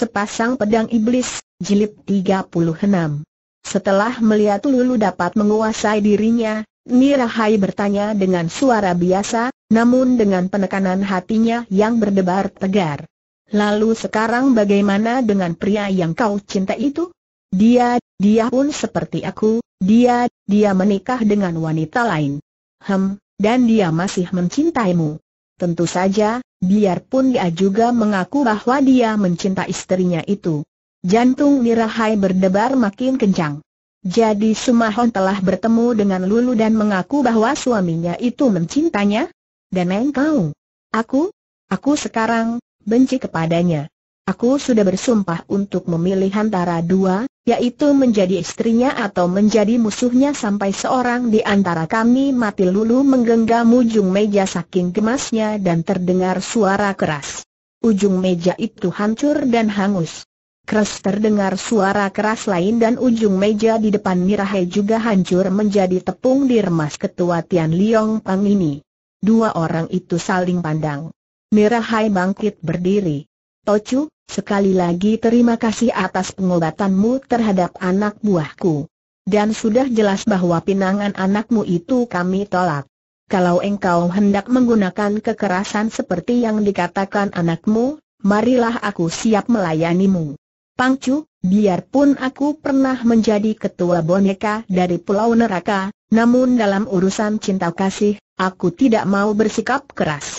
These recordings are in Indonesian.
Sepasang Pedang Iblis, Jilid 36 Setelah melihat Lulu dapat menguasai dirinya, Nirahai bertanya dengan suara biasa, namun dengan penekanan hatinya yang berdebar tegar. Lalu sekarang bagaimana dengan pria yang kau cinta itu? Dia, dia pun seperti aku, dia, dia menikah dengan wanita lain. Hem, dan dia masih mencintaimu. Tentu saja, biarpun dia juga mengaku bahwa dia mencinta istrinya itu. Jantung Nirahai berdebar makin kencang. Jadi Sumahon telah bertemu dengan Lulu dan mengaku bahwa suaminya itu mencintanya? Dan engkau? Aku? Aku sekarang, benci kepadanya. Aku sudah bersumpah untuk memilih antara dua, yaitu menjadi istrinya atau menjadi musuhnya sampai seorang di antara kami mati lulu menggenggam ujung meja saking gemasnya dan terdengar suara keras. Ujung meja itu hancur dan hangus. Keras terdengar suara keras lain dan ujung meja di depan Mirahe juga hancur menjadi tepung di remas ketua Tian Liong Pang ini. Dua orang itu saling pandang. Mirahai bangkit berdiri. Tocu, Sekali lagi terima kasih atas pengobatanmu terhadap anak buahku. Dan sudah jelas bahwa pinangan anakmu itu kami tolak. Kalau engkau hendak menggunakan kekerasan seperti yang dikatakan anakmu, marilah aku siap melayanimu. Pangcu, biarpun aku pernah menjadi ketua boneka dari Pulau Neraka, namun dalam urusan cinta kasih, aku tidak mau bersikap keras.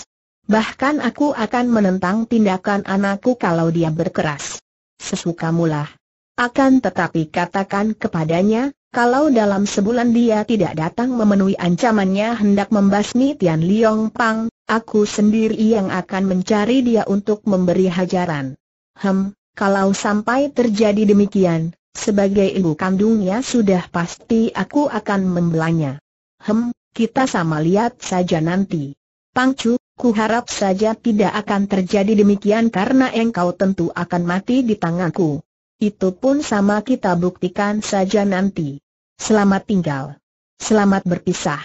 Bahkan aku akan menentang tindakan anakku kalau dia berkeras. Sesuka mula. Akan tetapi katakan kepadanya, kalau dalam sebulan dia tidak datang memenuhi ancamannya hendak membasmi Tian Liong Pang, aku sendiri yang akan mencari dia untuk memberi hajaran. Hem, kalau sampai terjadi demikian, sebagai ibu kandungnya sudah pasti aku akan membelanya. Hem, kita sama lihat saja nanti. Pang Chu Ku harap saja tidak akan terjadi demikian karena engkau tentu akan mati di tanganku. Itu pun sama kita buktikan saja nanti. Selamat tinggal. Selamat berpisah.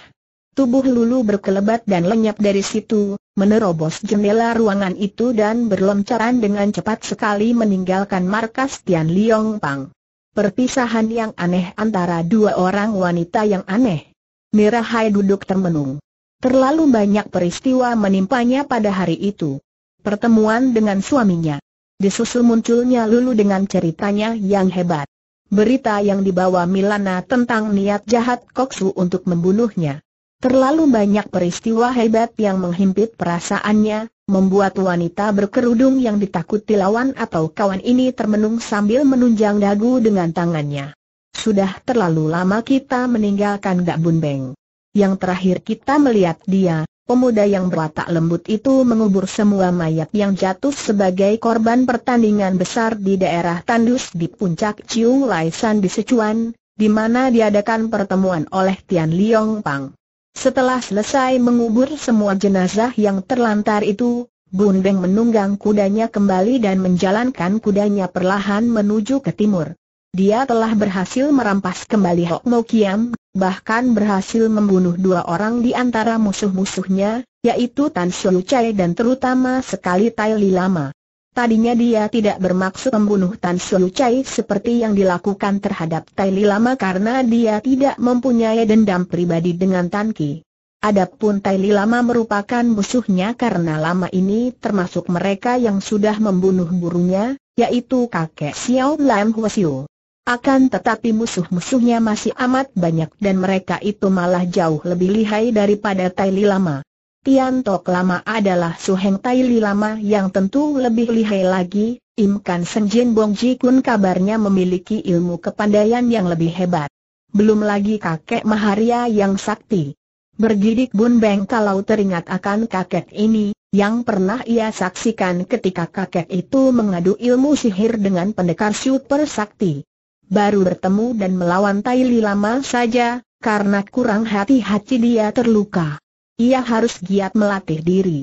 Tubuh Lulu berkelebat dan lenyap dari situ, menerobos jendela ruangan itu dan berloncaran dengan cepat sekali meninggalkan markas Tian Liong Pang. Perpisahan yang aneh antara dua orang wanita yang aneh. Mirahai duduk termenung. Terlalu banyak peristiwa menimpanya pada hari itu. Pertemuan dengan suaminya. Disusul munculnya Lulu dengan ceritanya yang hebat. Berita yang dibawa Milana tentang niat jahat Koksu untuk membunuhnya. Terlalu banyak peristiwa hebat yang menghimpit perasaannya, membuat wanita berkerudung yang ditakuti lawan atau kawan ini termenung sambil menunjang dagu dengan tangannya. Sudah terlalu lama kita meninggalkan Dak Beng. Yang terakhir kita melihat dia, pemuda yang berwatak lembut itu mengubur semua mayat yang jatuh sebagai korban pertandingan besar di daerah tandus di puncak Ciung Laisan di Sichuan, di mana diadakan pertemuan oleh Tian Liong Pang. Setelah selesai mengubur semua jenazah yang terlantar itu, Bundeng menunggang kudanya kembali dan menjalankan kudanya perlahan menuju ke timur dia telah berhasil merampas kembali Hok Mo Kiam, bahkan berhasil membunuh dua orang di antara musuh-musuhnya, yaitu Tan Xiu Chai dan terutama sekali Tai Li Lama. Tadinya dia tidak bermaksud membunuh Tan Xiu Chai seperti yang dilakukan terhadap Tai Li Lama karena dia tidak mempunyai dendam pribadi dengan Tan Ki. Adapun Tai Li Lama merupakan musuhnya karena lama ini termasuk mereka yang sudah membunuh burunya, yaitu kakek Xiao Lam Huasiu. Akan tetapi musuh-musuhnya masih amat banyak dan mereka itu malah jauh lebih lihai daripada Tai Li Lama. Tian Tok Lama adalah Suheng Tai Li Lama yang tentu lebih lihai lagi, Im Kan Senjin Bong Ji Kun kabarnya memiliki ilmu kepandaian yang lebih hebat. Belum lagi kakek Maharia yang sakti. Bergidik Bun Beng kalau teringat akan kakek ini, yang pernah ia saksikan ketika kakek itu mengadu ilmu sihir dengan pendekar super sakti baru bertemu dan melawan Tai Li lama saja, karena kurang hati-hati dia terluka. Ia harus giat melatih diri.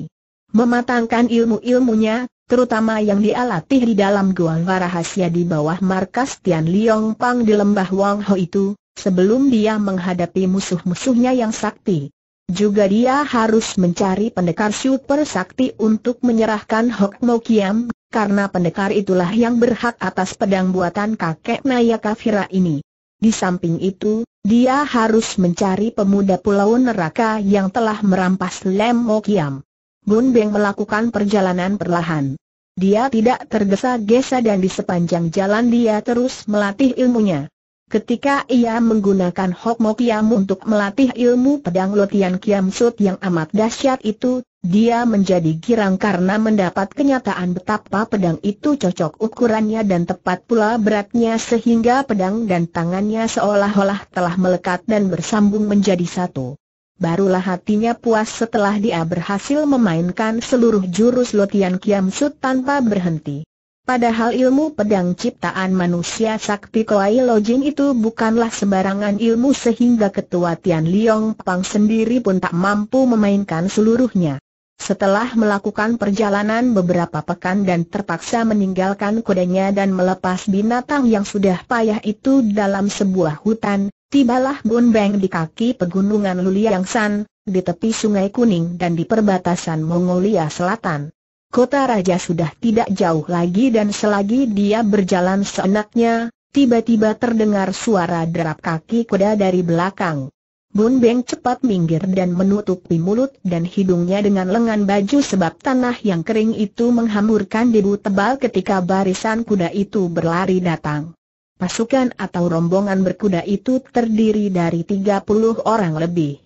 Mematangkan ilmu-ilmunya, terutama yang dia latih di dalam gua Rahasia di bawah markas Tian Liong Pang di lembah Wang Ho itu, sebelum dia menghadapi musuh-musuhnya yang sakti. Juga dia harus mencari pendekar super sakti untuk menyerahkan Hok Mo Kiam, karena pendekar itulah yang berhak atas pedang buatan kakek Naya Kafira ini. Di samping itu, dia harus mencari pemuda pulau neraka yang telah merampas Lem Mokiam. Bun Beng melakukan perjalanan perlahan. Dia tidak tergesa-gesa dan di sepanjang jalan dia terus melatih ilmunya. Ketika ia menggunakan Hokmo Kiam untuk melatih ilmu pedang Lotian Kiam Sut yang amat dahsyat itu, dia menjadi girang karena mendapat kenyataan betapa pedang itu cocok ukurannya dan tepat pula beratnya sehingga pedang dan tangannya seolah-olah telah melekat dan bersambung menjadi satu. Barulah hatinya puas setelah dia berhasil memainkan seluruh jurus Lotian Kiam Sut tanpa berhenti. Padahal ilmu pedang ciptaan manusia sakti Koai Lojing itu bukanlah sembarangan ilmu sehingga ketua Tian Liong Pang sendiri pun tak mampu memainkan seluruhnya. Setelah melakukan perjalanan beberapa pekan dan terpaksa meninggalkan kudanya dan melepas binatang yang sudah payah itu dalam sebuah hutan, tibalah Bun Beng di kaki pegunungan Luliang San, di tepi sungai Kuning dan di perbatasan Mongolia Selatan. Kota Raja sudah tidak jauh lagi dan selagi dia berjalan seenaknya, tiba-tiba terdengar suara derap kaki kuda dari belakang. Bun Beng cepat minggir dan menutupi mulut dan hidungnya dengan lengan baju sebab tanah yang kering itu menghamburkan debu tebal ketika barisan kuda itu berlari datang. Pasukan atau rombongan berkuda itu terdiri dari 30 orang lebih.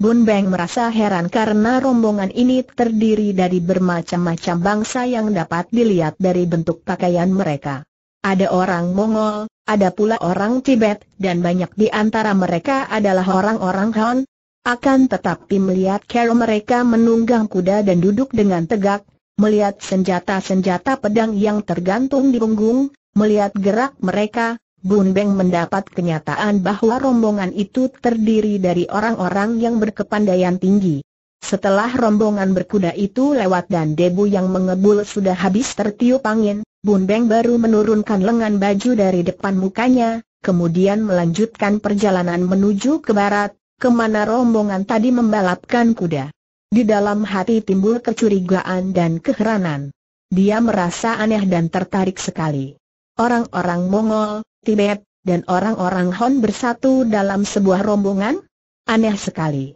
Bun Beng merasa heran karena rombongan ini terdiri dari bermacam-macam bangsa yang dapat dilihat dari bentuk pakaian mereka. Ada orang Mongol, ada pula orang Tibet, dan banyak di antara mereka adalah orang-orang Han. Akan tetapi melihat cara mereka menunggang kuda dan duduk dengan tegak, melihat senjata-senjata pedang yang tergantung di punggung, melihat gerak mereka, Bun Beng mendapat kenyataan bahwa rombongan itu terdiri dari orang-orang yang berkepandaian tinggi. Setelah rombongan berkuda itu lewat dan debu yang mengebul sudah habis tertiup angin, Bun Beng baru menurunkan lengan baju dari depan mukanya, kemudian melanjutkan perjalanan menuju ke barat, kemana rombongan tadi membalapkan kuda. Di dalam hati timbul kecurigaan dan keheranan. Dia merasa aneh dan tertarik sekali. Orang-orang Mongol, Tibet, dan orang-orang Hon bersatu dalam sebuah rombongan? Aneh sekali.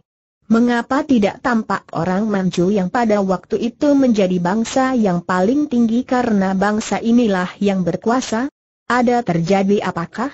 Mengapa tidak tampak orang Manchu yang pada waktu itu menjadi bangsa yang paling tinggi karena bangsa inilah yang berkuasa? Ada terjadi apakah?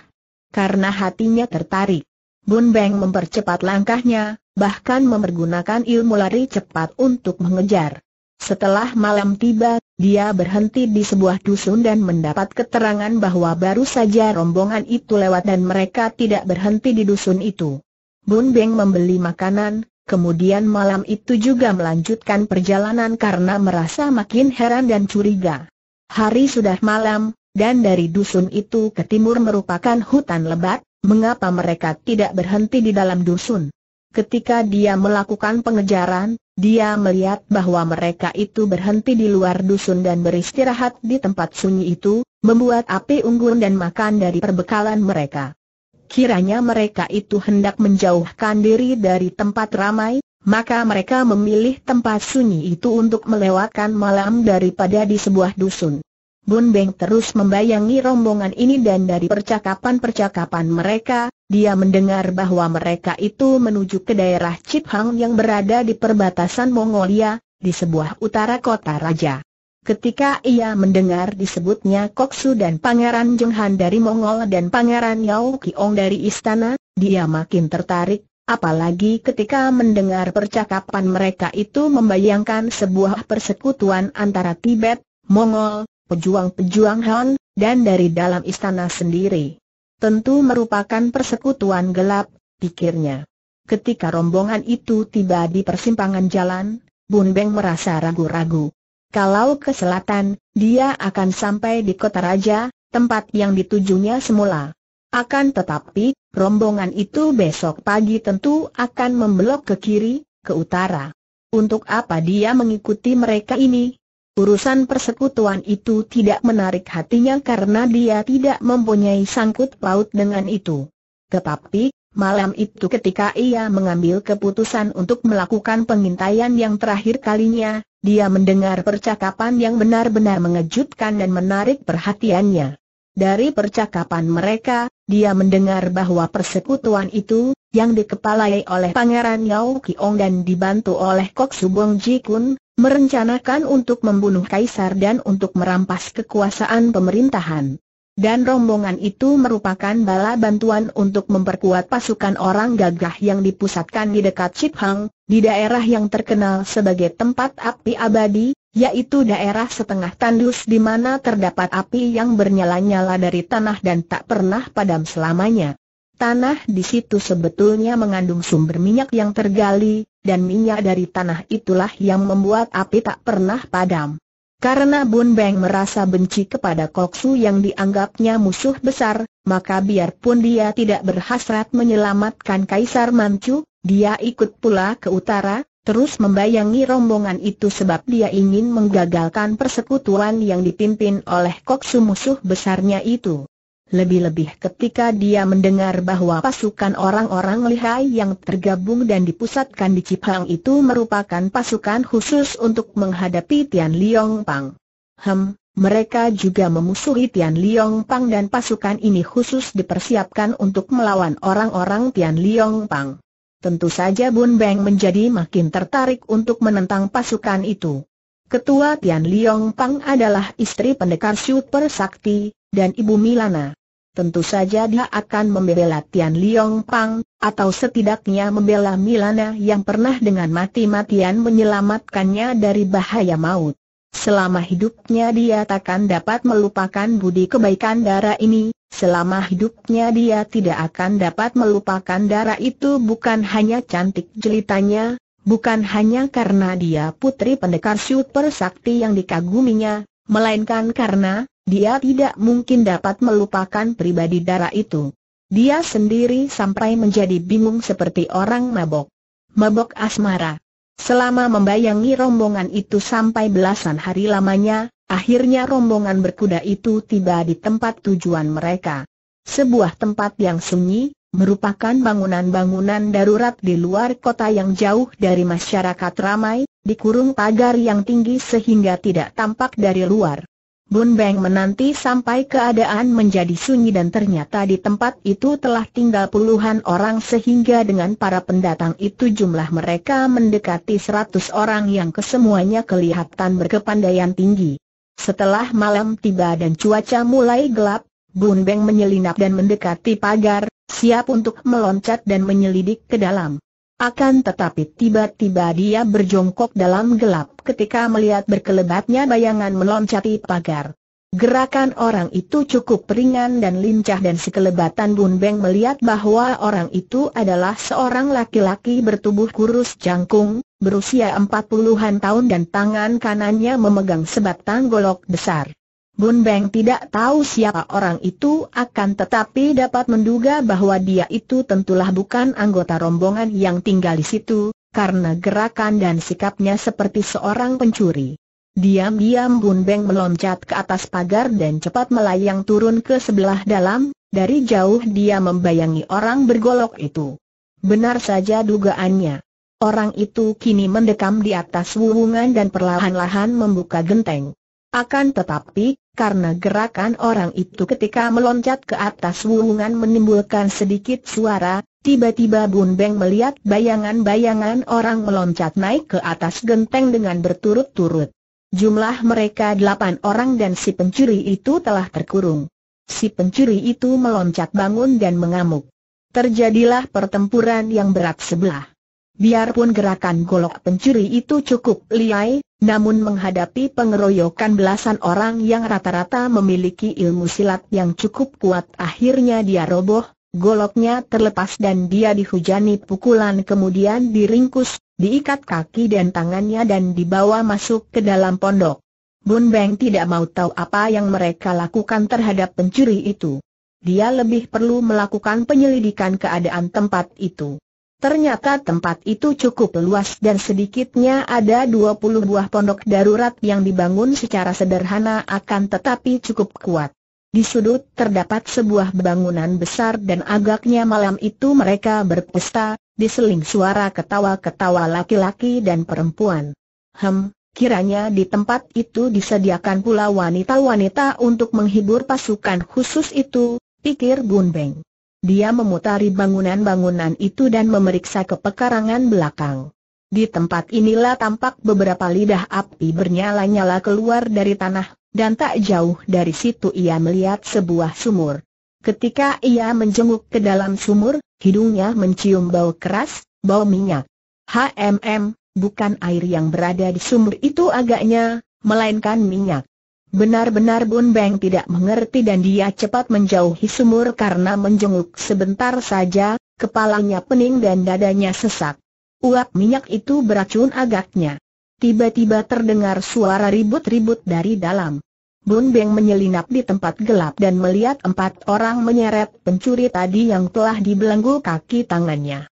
Karena hatinya tertarik. Bun Beng mempercepat langkahnya, bahkan mempergunakan ilmu lari cepat untuk mengejar. Setelah malam tiba, dia berhenti di sebuah dusun dan mendapat keterangan bahwa baru saja rombongan itu lewat dan mereka tidak berhenti di dusun itu. Bun Beng membeli makanan, kemudian malam itu juga melanjutkan perjalanan karena merasa makin heran dan curiga. Hari sudah malam, dan dari dusun itu ke timur merupakan hutan lebat, mengapa mereka tidak berhenti di dalam dusun? Ketika dia melakukan pengejaran, dia melihat bahwa mereka itu berhenti di luar dusun dan beristirahat di tempat sunyi itu, membuat api unggun dan makan dari perbekalan mereka. Kiranya mereka itu hendak menjauhkan diri dari tempat ramai, maka mereka memilih tempat sunyi itu untuk melewatkan malam daripada di sebuah dusun. Bun Beng terus membayangi rombongan ini dan dari percakapan-percakapan mereka, dia mendengar bahwa mereka itu menuju ke daerah Chiphang yang berada di perbatasan Mongolia, di sebuah utara kota raja. Ketika ia mendengar disebutnya Koksu dan Pangeran Jenghan dari Mongol dan Pangeran Yao Kiong dari istana, dia makin tertarik, apalagi ketika mendengar percakapan mereka itu membayangkan sebuah persekutuan antara Tibet, Mongol, pejuang-pejuang Han, dan dari dalam istana sendiri. Tentu merupakan persekutuan gelap, pikirnya. Ketika rombongan itu tiba di persimpangan jalan, Bun Beng merasa ragu-ragu. Kalau ke selatan, dia akan sampai di kota raja, tempat yang ditujunya semula. Akan tetapi, rombongan itu besok pagi tentu akan membelok ke kiri, ke utara. Untuk apa dia mengikuti mereka ini? Urusan persekutuan itu tidak menarik hatinya karena dia tidak mempunyai sangkut paut dengan itu. Tetapi, malam itu ketika ia mengambil keputusan untuk melakukan pengintaian yang terakhir kalinya, dia mendengar percakapan yang benar-benar mengejutkan dan menarik perhatiannya. Dari percakapan mereka, dia mendengar bahwa persekutuan itu, yang dikepalai oleh Pangeran Yao Kiong dan dibantu oleh Kok Subong Ji Kun, merencanakan untuk membunuh kaisar dan untuk merampas kekuasaan pemerintahan. Dan rombongan itu merupakan bala bantuan untuk memperkuat pasukan orang gagah yang dipusatkan di dekat Chiphang, di daerah yang terkenal sebagai tempat api abadi, yaitu daerah setengah tandus di mana terdapat api yang bernyala-nyala dari tanah dan tak pernah padam selamanya. Tanah di situ sebetulnya mengandung sumber minyak yang tergali, dan minyak dari tanah itulah yang membuat api tak pernah padam. Karena Bun Beng merasa benci kepada Koksu yang dianggapnya musuh besar, maka biarpun dia tidak berhasrat menyelamatkan Kaisar Manchu, dia ikut pula ke utara, terus membayangi rombongan itu sebab dia ingin menggagalkan persekutuan yang dipimpin oleh Koksu musuh besarnya itu. Lebih-lebih ketika dia mendengar bahwa pasukan orang-orang lihai yang tergabung dan dipusatkan di Cipang itu merupakan pasukan khusus untuk menghadapi Tian Liong Pang. Hem, mereka juga memusuhi Tian Liong Pang dan pasukan ini khusus dipersiapkan untuk melawan orang-orang Tian Liong Pang. Tentu saja Bun Beng menjadi makin tertarik untuk menentang pasukan itu. Ketua Tian Liong Pang adalah istri pendekar super sakti, dan ibu Milana tentu saja dia akan membela Tian Liong Pang, atau setidaknya membela Milana yang pernah dengan mati-matian menyelamatkannya dari bahaya maut. Selama hidupnya dia takkan dapat melupakan budi kebaikan darah ini, selama hidupnya dia tidak akan dapat melupakan darah itu bukan hanya cantik jelitanya, bukan hanya karena dia putri pendekar super sakti yang dikaguminya, melainkan karena, dia tidak mungkin dapat melupakan pribadi darah itu. Dia sendiri sampai menjadi bingung seperti orang mabok. Mabok asmara. Selama membayangi rombongan itu sampai belasan hari lamanya, akhirnya rombongan berkuda itu tiba di tempat tujuan mereka. Sebuah tempat yang sunyi, merupakan bangunan-bangunan darurat di luar kota yang jauh dari masyarakat ramai, dikurung pagar yang tinggi sehingga tidak tampak dari luar. Bun Beng menanti sampai keadaan menjadi sunyi dan ternyata di tempat itu telah tinggal puluhan orang sehingga dengan para pendatang itu jumlah mereka mendekati seratus orang yang kesemuanya kelihatan berkepandaian tinggi. Setelah malam tiba dan cuaca mulai gelap, Bun Beng menyelinap dan mendekati pagar, siap untuk meloncat dan menyelidik ke dalam. Akan tetapi tiba-tiba dia berjongkok dalam gelap ketika melihat berkelebatnya bayangan meloncati pagar. Gerakan orang itu cukup ringan dan lincah dan sekelebatan Bun Beng melihat bahwa orang itu adalah seorang laki-laki bertubuh kurus jangkung, berusia empat puluhan tahun dan tangan kanannya memegang sebatang golok besar. Bun Beng tidak tahu siapa orang itu akan tetapi dapat menduga bahwa dia itu tentulah bukan anggota rombongan yang tinggal di situ, karena gerakan dan sikapnya seperti seorang pencuri. Diam-diam Bun Beng meloncat ke atas pagar dan cepat melayang turun ke sebelah dalam, dari jauh dia membayangi orang bergolok itu. Benar saja dugaannya. Orang itu kini mendekam di atas wuwungan dan perlahan-lahan membuka genteng. Akan tetapi, karena gerakan orang itu ketika meloncat ke atas wungan menimbulkan sedikit suara, tiba-tiba Bun Beng melihat bayangan-bayangan orang meloncat naik ke atas genteng dengan berturut-turut. Jumlah mereka delapan orang dan si pencuri itu telah terkurung. Si pencuri itu meloncat bangun dan mengamuk. Terjadilah pertempuran yang berat sebelah. Biarpun gerakan golok pencuri itu cukup liai, namun menghadapi pengeroyokan belasan orang yang rata-rata memiliki ilmu silat yang cukup kuat akhirnya dia roboh, goloknya terlepas dan dia dihujani pukulan kemudian diringkus, diikat kaki dan tangannya dan dibawa masuk ke dalam pondok. Bun Beng tidak mau tahu apa yang mereka lakukan terhadap pencuri itu. Dia lebih perlu melakukan penyelidikan keadaan tempat itu. Ternyata tempat itu cukup luas dan sedikitnya ada 20 buah pondok darurat yang dibangun secara sederhana akan tetapi cukup kuat. Di sudut terdapat sebuah bangunan besar dan agaknya malam itu mereka berpesta, diseling suara ketawa-ketawa laki-laki dan perempuan. Hem, kiranya di tempat itu disediakan pula wanita-wanita untuk menghibur pasukan khusus itu, pikir Bun Beng. Dia memutari bangunan-bangunan itu dan memeriksa ke pekarangan belakang. Di tempat inilah tampak beberapa lidah api bernyala-nyala keluar dari tanah, dan tak jauh dari situ ia melihat sebuah sumur. Ketika ia menjenguk ke dalam sumur, hidungnya mencium bau keras, bau minyak. HMM, bukan air yang berada di sumur itu agaknya, melainkan minyak. Benar-benar Bun Beng tidak mengerti dan dia cepat menjauhi sumur karena menjenguk sebentar saja, kepalanya pening dan dadanya sesak. Uap minyak itu beracun agaknya. Tiba-tiba terdengar suara ribut-ribut dari dalam. Bun Beng menyelinap di tempat gelap dan melihat empat orang menyeret pencuri tadi yang telah dibelenggu kaki tangannya.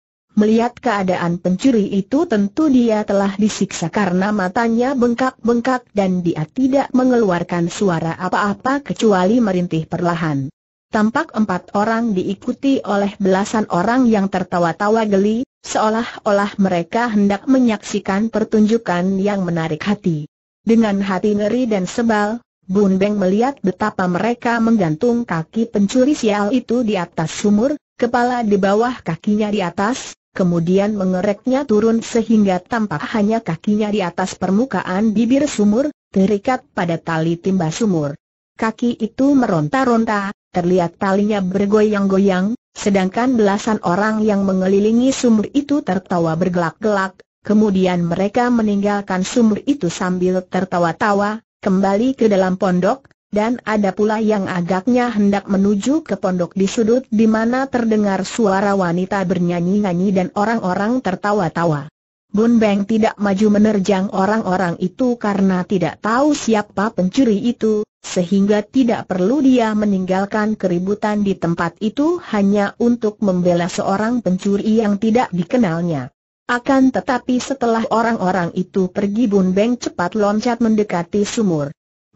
Melihat keadaan pencuri itu tentu dia telah disiksa karena matanya bengkak-bengkak dan dia tidak mengeluarkan suara apa-apa kecuali merintih perlahan. Tampak empat orang diikuti oleh belasan orang yang tertawa-tawa geli, seolah-olah mereka hendak menyaksikan pertunjukan yang menarik hati. Dengan hati ngeri dan sebal, Bun Beng melihat betapa mereka menggantung kaki pencuri sial itu di atas sumur, kepala di bawah kakinya di atas, kemudian mengereknya turun sehingga tampak hanya kakinya di atas permukaan bibir sumur, terikat pada tali timba sumur. Kaki itu meronta-ronta, terlihat talinya bergoyang-goyang, sedangkan belasan orang yang mengelilingi sumur itu tertawa bergelak-gelak, kemudian mereka meninggalkan sumur itu sambil tertawa-tawa, kembali ke dalam pondok, dan ada pula yang agaknya hendak menuju ke pondok di sudut di mana terdengar suara wanita bernyanyi-nyanyi dan orang-orang tertawa-tawa. Bun Beng tidak maju menerjang orang-orang itu karena tidak tahu siapa pencuri itu, sehingga tidak perlu dia meninggalkan keributan di tempat itu hanya untuk membela seorang pencuri yang tidak dikenalnya. Akan tetapi setelah orang-orang itu pergi Bun Beng cepat loncat mendekati sumur.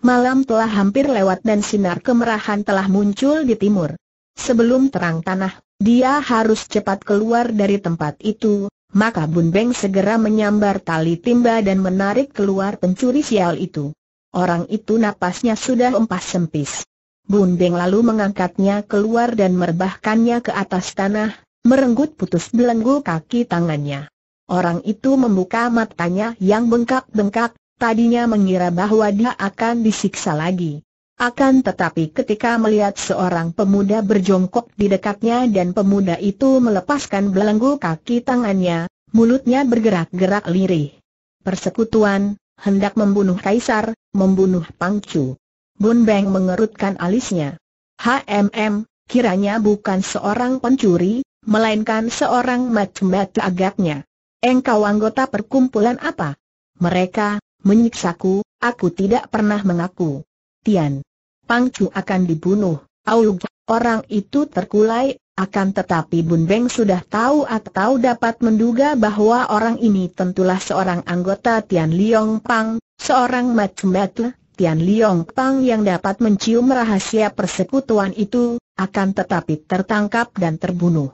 Malam telah hampir lewat dan sinar kemerahan telah muncul di timur. Sebelum terang tanah, dia harus cepat keluar dari tempat itu, maka Bun Beng segera menyambar tali timba dan menarik keluar pencuri sial itu. Orang itu napasnya sudah empas sempis. Bun Beng lalu mengangkatnya keluar dan merebahkannya ke atas tanah, merenggut putus belenggu kaki tangannya. Orang itu membuka matanya yang bengkak-bengkak, Tadinya mengira bahwa dia akan disiksa lagi. Akan tetapi ketika melihat seorang pemuda berjongkok di dekatnya dan pemuda itu melepaskan belenggu kaki tangannya, mulutnya bergerak-gerak lirih. Persekutuan, hendak membunuh Kaisar, membunuh Pangcu. Bun Beng mengerutkan alisnya. HMM, kiranya bukan seorang pencuri, melainkan seorang macam-macam agaknya. Engkau anggota perkumpulan apa? Mereka, menyiksaku, aku tidak pernah mengaku. Tian. Pang Chu akan dibunuh, Aulug, orang itu terkulai, akan tetapi Bun Beng sudah tahu atau dapat menduga bahwa orang ini tentulah seorang anggota Tian Liong Pang, seorang macam-macam Tian Liong Pang yang dapat mencium rahasia persekutuan itu, akan tetapi tertangkap dan terbunuh.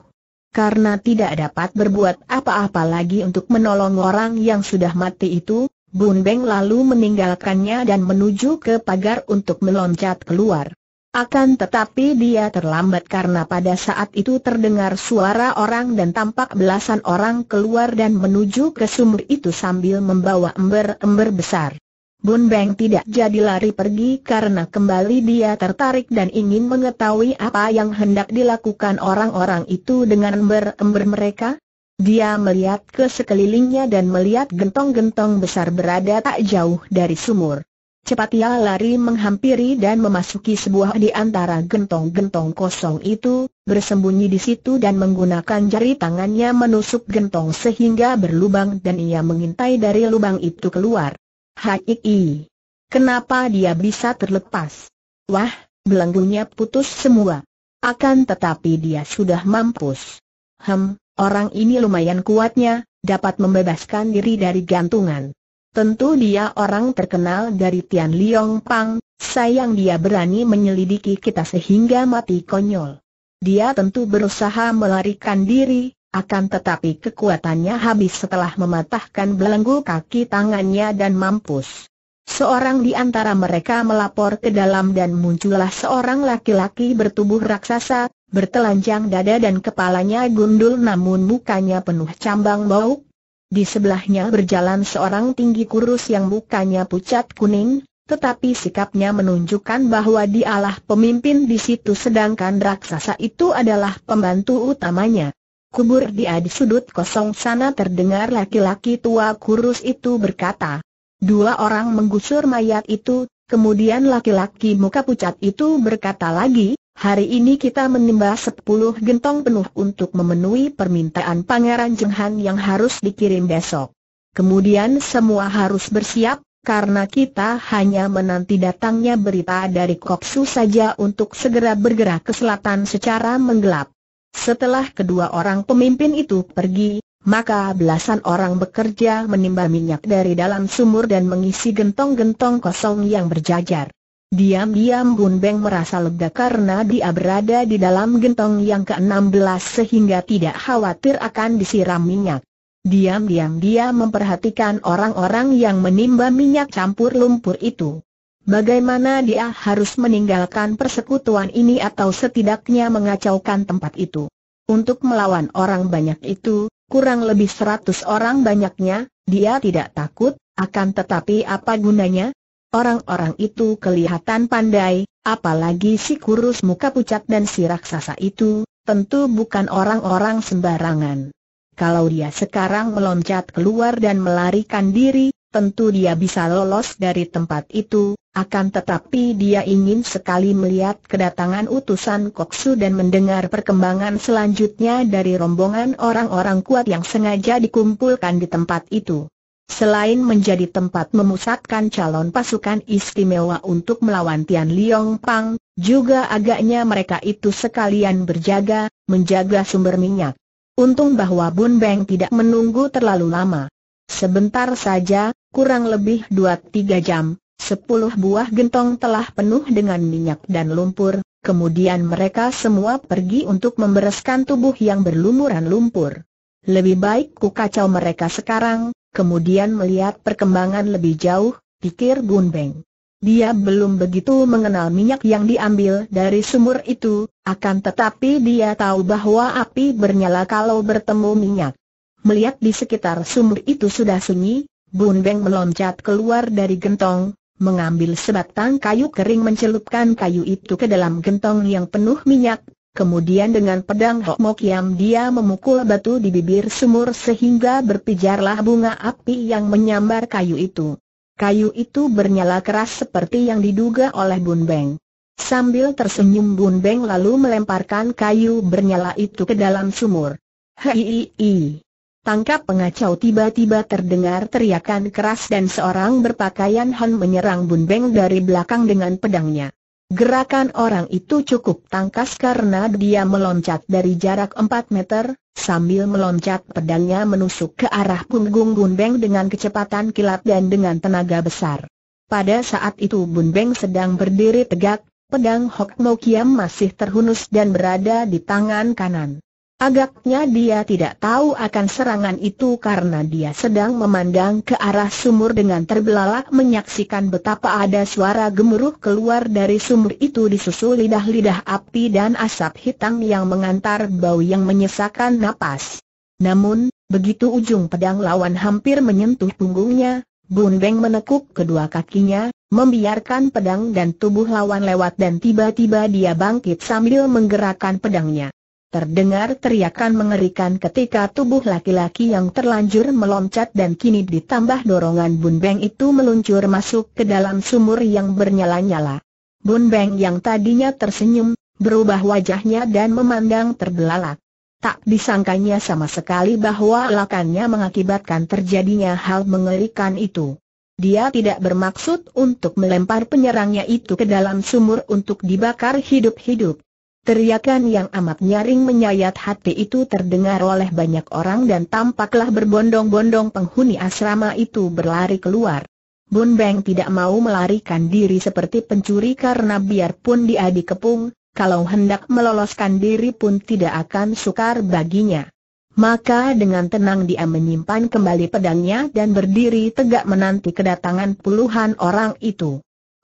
Karena tidak dapat berbuat apa-apa lagi untuk menolong orang yang sudah mati itu, Bun Beng lalu meninggalkannya dan menuju ke pagar untuk meloncat keluar. Akan tetapi dia terlambat karena pada saat itu terdengar suara orang dan tampak belasan orang keluar dan menuju ke sumur itu sambil membawa ember-ember besar. Bun Beng tidak jadi lari pergi karena kembali dia tertarik dan ingin mengetahui apa yang hendak dilakukan orang-orang itu dengan ember-ember mereka. Dia melihat ke sekelilingnya dan melihat gentong-gentong besar berada tak jauh dari sumur. Cepat ia lari menghampiri dan memasuki sebuah di antara gentong-gentong kosong itu, bersembunyi di situ dan menggunakan jari tangannya menusuk gentong sehingga berlubang dan ia mengintai dari lubang itu keluar. Hai, kenapa dia bisa terlepas? Wah, belenggunya putus semua. Akan tetapi dia sudah mampus. Hmm. Orang ini lumayan kuatnya, dapat membebaskan diri dari gantungan. Tentu dia orang terkenal dari Tian Liong Pang, sayang dia berani menyelidiki kita sehingga mati konyol. Dia tentu berusaha melarikan diri, akan tetapi kekuatannya habis setelah mematahkan belenggu kaki tangannya dan mampus. Seorang di antara mereka melapor ke dalam dan muncullah seorang laki-laki bertubuh raksasa, bertelanjang dada dan kepalanya gundul namun mukanya penuh cambang bau. Di sebelahnya berjalan seorang tinggi kurus yang mukanya pucat kuning, tetapi sikapnya menunjukkan bahwa dialah pemimpin di situ sedangkan raksasa itu adalah pembantu utamanya. Kubur dia di sudut kosong sana terdengar laki-laki tua kurus itu berkata. Dua orang menggusur mayat itu, kemudian laki-laki muka pucat itu berkata lagi, Hari ini kita menimba sepuluh gentong penuh untuk memenuhi permintaan Pangeran Jenghan yang harus dikirim besok. Kemudian semua harus bersiap, karena kita hanya menanti datangnya berita dari Koksu saja untuk segera bergerak ke selatan secara menggelap. Setelah kedua orang pemimpin itu pergi, maka belasan orang bekerja menimba minyak dari dalam sumur dan mengisi gentong-gentong kosong yang berjajar. Diam-diam Bun Beng merasa lega karena dia berada di dalam gentong yang ke-16 sehingga tidak khawatir akan disiram minyak. Diam-diam dia memperhatikan orang-orang yang menimba minyak campur lumpur itu. Bagaimana dia harus meninggalkan persekutuan ini atau setidaknya mengacaukan tempat itu. Untuk melawan orang banyak itu, kurang lebih 100 orang banyaknya, dia tidak takut, akan tetapi apa gunanya? Orang-orang itu kelihatan pandai, apalagi si kurus muka pucat dan si raksasa itu, tentu bukan orang-orang sembarangan. Kalau dia sekarang meloncat keluar dan melarikan diri, tentu dia bisa lolos dari tempat itu, akan tetapi dia ingin sekali melihat kedatangan utusan Koksu dan mendengar perkembangan selanjutnya dari rombongan orang-orang kuat yang sengaja dikumpulkan di tempat itu. Selain menjadi tempat memusatkan calon pasukan istimewa untuk melawan Tian Liong Pang, juga agaknya mereka itu sekalian berjaga, menjaga sumber minyak. Untung bahwa Bun Beng tidak menunggu terlalu lama. Sebentar saja, kurang lebih 2-3 jam, 10 buah gentong telah penuh dengan minyak dan lumpur, kemudian mereka semua pergi untuk membereskan tubuh yang berlumuran lumpur. Lebih baik ku kacau mereka sekarang, kemudian melihat perkembangan lebih jauh, pikir Bun Beng. Dia belum begitu mengenal minyak yang diambil dari sumur itu, akan tetapi dia tahu bahwa api bernyala kalau bertemu minyak. Melihat di sekitar sumur itu sudah sunyi, Bun Beng meloncat keluar dari gentong, mengambil sebatang kayu kering mencelupkan kayu itu ke dalam gentong yang penuh minyak, Kemudian dengan pedang Hok Yam dia memukul batu di bibir sumur sehingga berpijarlah bunga api yang menyambar kayu itu. Kayu itu bernyala keras seperti yang diduga oleh Bun Beng. Sambil tersenyum Bun Beng lalu melemparkan kayu bernyala itu ke dalam sumur. Hei, Tangkap pengacau tiba-tiba terdengar teriakan keras dan seorang berpakaian Han menyerang Bun Beng dari belakang dengan pedangnya. Gerakan orang itu cukup tangkas karena dia meloncat dari jarak 4 meter, sambil meloncat pedangnya menusuk ke arah punggung Bun Beng dengan kecepatan kilat dan dengan tenaga besar. Pada saat itu Bun Beng sedang berdiri tegak, pedang Hok Mo Kiam masih terhunus dan berada di tangan kanan. Agaknya dia tidak tahu akan serangan itu karena dia sedang memandang ke arah sumur dengan terbelalak menyaksikan betapa ada suara gemuruh keluar dari sumur itu disusul lidah-lidah api dan asap hitam yang mengantar bau yang menyesakan napas. Namun, begitu ujung pedang lawan hampir menyentuh punggungnya, Bun Beng menekuk kedua kakinya, membiarkan pedang dan tubuh lawan lewat dan tiba-tiba dia bangkit sambil menggerakkan pedangnya. Terdengar teriakan mengerikan ketika tubuh laki-laki yang terlanjur meloncat dan kini ditambah dorongan Bun Beng itu meluncur masuk ke dalam sumur yang bernyala-nyala. Bun Beng yang tadinya tersenyum, berubah wajahnya dan memandang terbelalak. Tak disangkanya sama sekali bahwa lakannya mengakibatkan terjadinya hal mengerikan itu. Dia tidak bermaksud untuk melempar penyerangnya itu ke dalam sumur untuk dibakar hidup-hidup. Teriakan yang amat nyaring menyayat hati itu terdengar oleh banyak orang dan tampaklah berbondong-bondong penghuni asrama itu berlari keluar. Bun Beng tidak mau melarikan diri seperti pencuri karena biarpun dia dikepung, kalau hendak meloloskan diri pun tidak akan sukar baginya. Maka dengan tenang dia menyimpan kembali pedangnya dan berdiri tegak menanti kedatangan puluhan orang itu.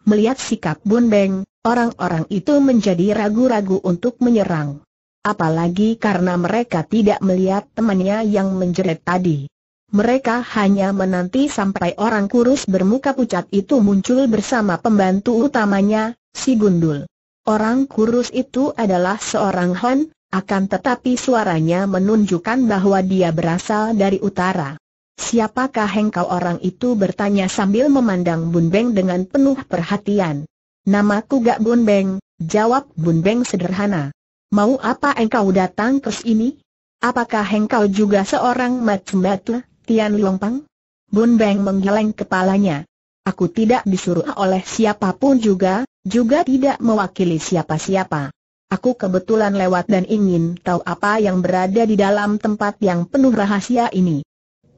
Melihat sikap Bun Beng, orang-orang itu menjadi ragu-ragu untuk menyerang. Apalagi karena mereka tidak melihat temannya yang menjerit tadi. Mereka hanya menanti sampai orang kurus bermuka pucat itu muncul bersama pembantu utamanya, si Gundul. Orang kurus itu adalah seorang Hon, akan tetapi suaranya menunjukkan bahwa dia berasal dari utara. Siapakah engkau orang itu bertanya sambil memandang Bun Beng dengan penuh perhatian. Namaku Gak Bun Beng, jawab Bun Beng sederhana. Mau apa engkau datang ke sini? Apakah engkau juga seorang macem-macem, Tian Pang? Bun Beng menggeleng kepalanya. Aku tidak disuruh oleh siapapun juga, juga tidak mewakili siapa-siapa. Aku kebetulan lewat dan ingin tahu apa yang berada di dalam tempat yang penuh rahasia ini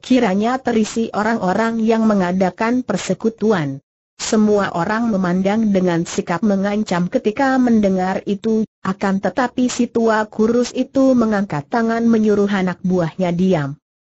kiranya terisi orang-orang yang mengadakan persekutuan. Semua orang memandang dengan sikap mengancam ketika mendengar itu, akan tetapi si tua kurus itu mengangkat tangan menyuruh anak buahnya diam.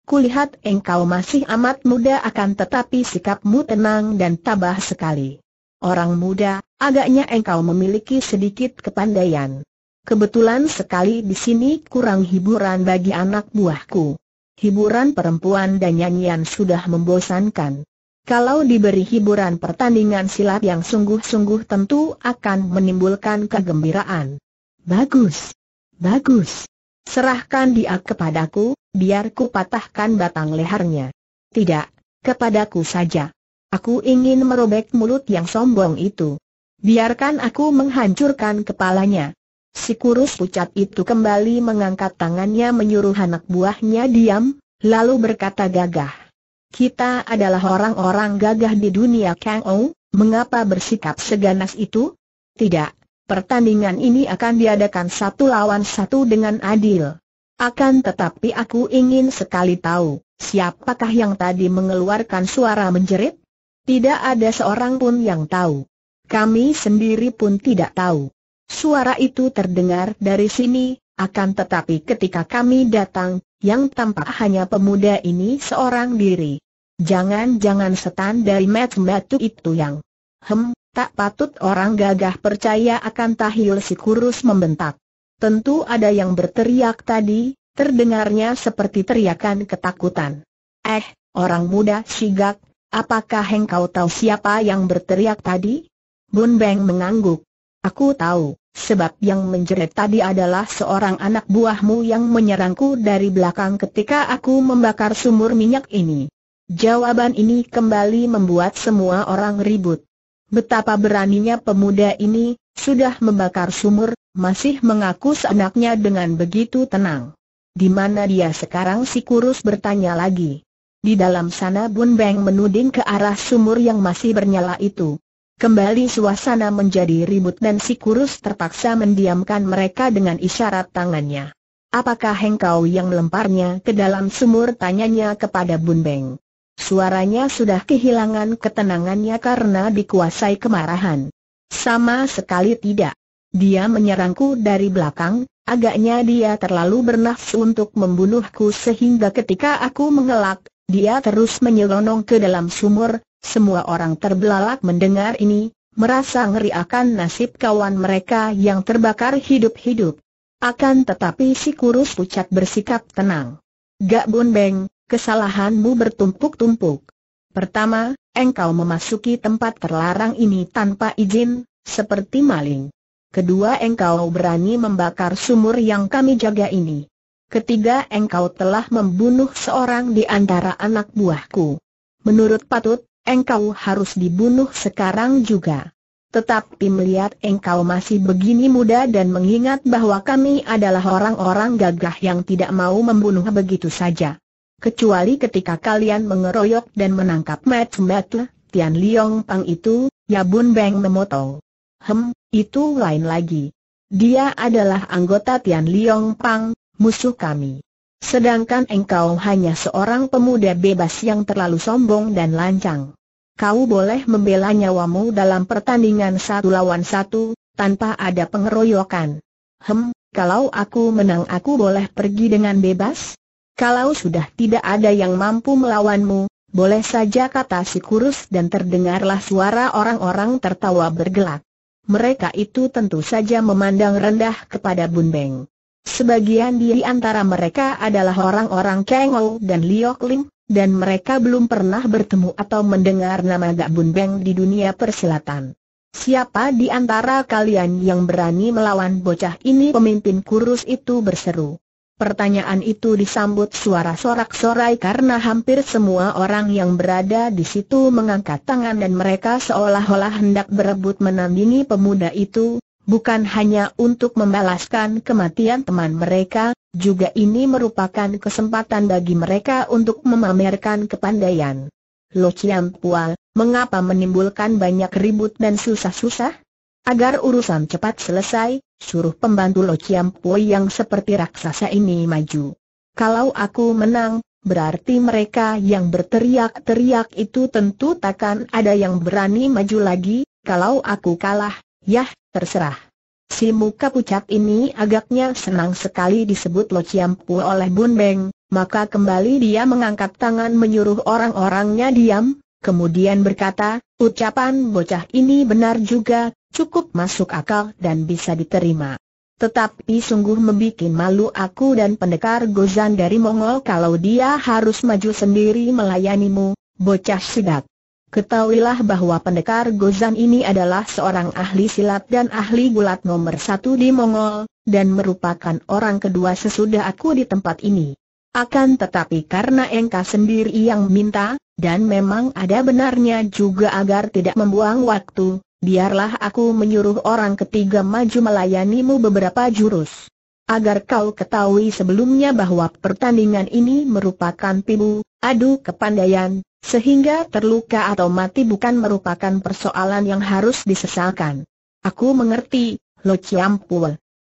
Kulihat engkau masih amat muda akan tetapi sikapmu tenang dan tabah sekali. Orang muda, agaknya engkau memiliki sedikit kepandaian. Kebetulan sekali di sini kurang hiburan bagi anak buahku hiburan perempuan dan nyanyian sudah membosankan. Kalau diberi hiburan pertandingan silat yang sungguh-sungguh tentu akan menimbulkan kegembiraan. Bagus. Bagus. Serahkan dia kepadaku, biar ku patahkan batang lehernya. Tidak, kepadaku saja. Aku ingin merobek mulut yang sombong itu. Biarkan aku menghancurkan kepalanya. Si kurus pucat itu kembali mengangkat tangannya menyuruh anak buahnya diam, lalu berkata gagah. Kita adalah orang-orang gagah di dunia Kang Ou, mengapa bersikap seganas itu? Tidak, pertandingan ini akan diadakan satu lawan satu dengan adil. Akan tetapi aku ingin sekali tahu, siapakah yang tadi mengeluarkan suara menjerit? Tidak ada seorang pun yang tahu. Kami sendiri pun tidak tahu. Suara itu terdengar dari sini, akan tetapi ketika kami datang, yang tampak hanya pemuda ini seorang diri. Jangan-jangan setan dari Mat Batu itu yang... Hem, tak patut orang gagah percaya akan tahil si kurus membentak. Tentu ada yang berteriak tadi, terdengarnya seperti teriakan ketakutan. Eh, orang muda sigak, apakah engkau tahu siapa yang berteriak tadi? Bun Beng mengangguk. Aku tahu, sebab yang menjerit tadi adalah seorang anak buahmu yang menyerangku dari belakang ketika aku membakar sumur minyak ini. Jawaban ini kembali membuat semua orang ribut. Betapa beraninya pemuda ini, sudah membakar sumur, masih mengaku seenaknya dengan begitu tenang. Di mana dia sekarang si kurus bertanya lagi. Di dalam sana Bun Beng menuding ke arah sumur yang masih bernyala itu. Kembali suasana menjadi ribut dan si kurus terpaksa mendiamkan mereka dengan isyarat tangannya. Apakah hengkau yang melemparnya ke dalam sumur tanyanya kepada Bun Beng. Suaranya sudah kehilangan ketenangannya karena dikuasai kemarahan. Sama sekali tidak. Dia menyerangku dari belakang, agaknya dia terlalu bernafsu untuk membunuhku sehingga ketika aku mengelak, dia terus menyelonong ke dalam sumur, semua orang terbelalak mendengar ini, merasa ngeri akan nasib kawan mereka yang terbakar hidup-hidup. Akan tetapi si kurus pucat bersikap tenang. Gak Bun Beng, kesalahanmu bertumpuk-tumpuk. Pertama, engkau memasuki tempat terlarang ini tanpa izin, seperti maling. Kedua, engkau berani membakar sumur yang kami jaga ini. Ketiga, engkau telah membunuh seorang di antara anak buahku. Menurut patut, engkau harus dibunuh sekarang juga. Tetapi melihat engkau masih begini muda dan mengingat bahwa kami adalah orang-orang gagah yang tidak mau membunuh begitu saja. Kecuali ketika kalian mengeroyok dan menangkap Mat Mat Tian Liong Pang itu, Ya Bun Beng memotong. Hem, itu lain lagi. Dia adalah anggota Tian Liong Pang, musuh kami. Sedangkan engkau hanya seorang pemuda bebas yang terlalu sombong dan lancang kau boleh membela nyawamu dalam pertandingan satu lawan satu, tanpa ada pengeroyokan. Hem, kalau aku menang aku boleh pergi dengan bebas? Kalau sudah tidak ada yang mampu melawanmu, boleh saja kata si kurus dan terdengarlah suara orang-orang tertawa bergelak. Mereka itu tentu saja memandang rendah kepada Bun Beng. Sebagian di antara mereka adalah orang-orang Kengol dan Liok Lim, dan mereka belum pernah bertemu atau mendengar nama Gak Bun Beng di dunia persilatan. Siapa di antara kalian yang berani melawan bocah ini pemimpin kurus itu berseru. Pertanyaan itu disambut suara sorak-sorai karena hampir semua orang yang berada di situ mengangkat tangan dan mereka seolah-olah hendak berebut menandingi pemuda itu, bukan hanya untuk membalaskan kematian teman mereka, juga ini merupakan kesempatan bagi mereka untuk memamerkan kepandaian. Lo Chiam Pual, mengapa menimbulkan banyak ribut dan susah-susah? Agar urusan cepat selesai, suruh pembantu Lo Chiam Pui yang seperti raksasa ini maju. Kalau aku menang, berarti mereka yang berteriak-teriak itu tentu takkan ada yang berani maju lagi, kalau aku kalah, yah, terserah. Si muka pucat ini agaknya senang sekali disebut Lo Ciampu oleh Bun Beng, maka kembali dia mengangkat tangan menyuruh orang-orangnya diam, kemudian berkata, ucapan bocah ini benar juga, cukup masuk akal dan bisa diterima. Tetapi sungguh membuat malu aku dan pendekar Gozan dari Mongol kalau dia harus maju sendiri melayanimu, bocah sedat. Ketahuilah bahwa pendekar Gozan ini adalah seorang ahli silat dan ahli gulat nomor satu di Mongol, dan merupakan orang kedua sesudah aku di tempat ini. Akan tetapi karena engkau sendiri yang minta, dan memang ada benarnya juga agar tidak membuang waktu, biarlah aku menyuruh orang ketiga maju melayanimu beberapa jurus. Agar kau ketahui sebelumnya bahwa pertandingan ini merupakan pibu, adu kepandaian, sehingga terluka atau mati bukan merupakan persoalan yang harus disesalkan. Aku mengerti, Lo Chiam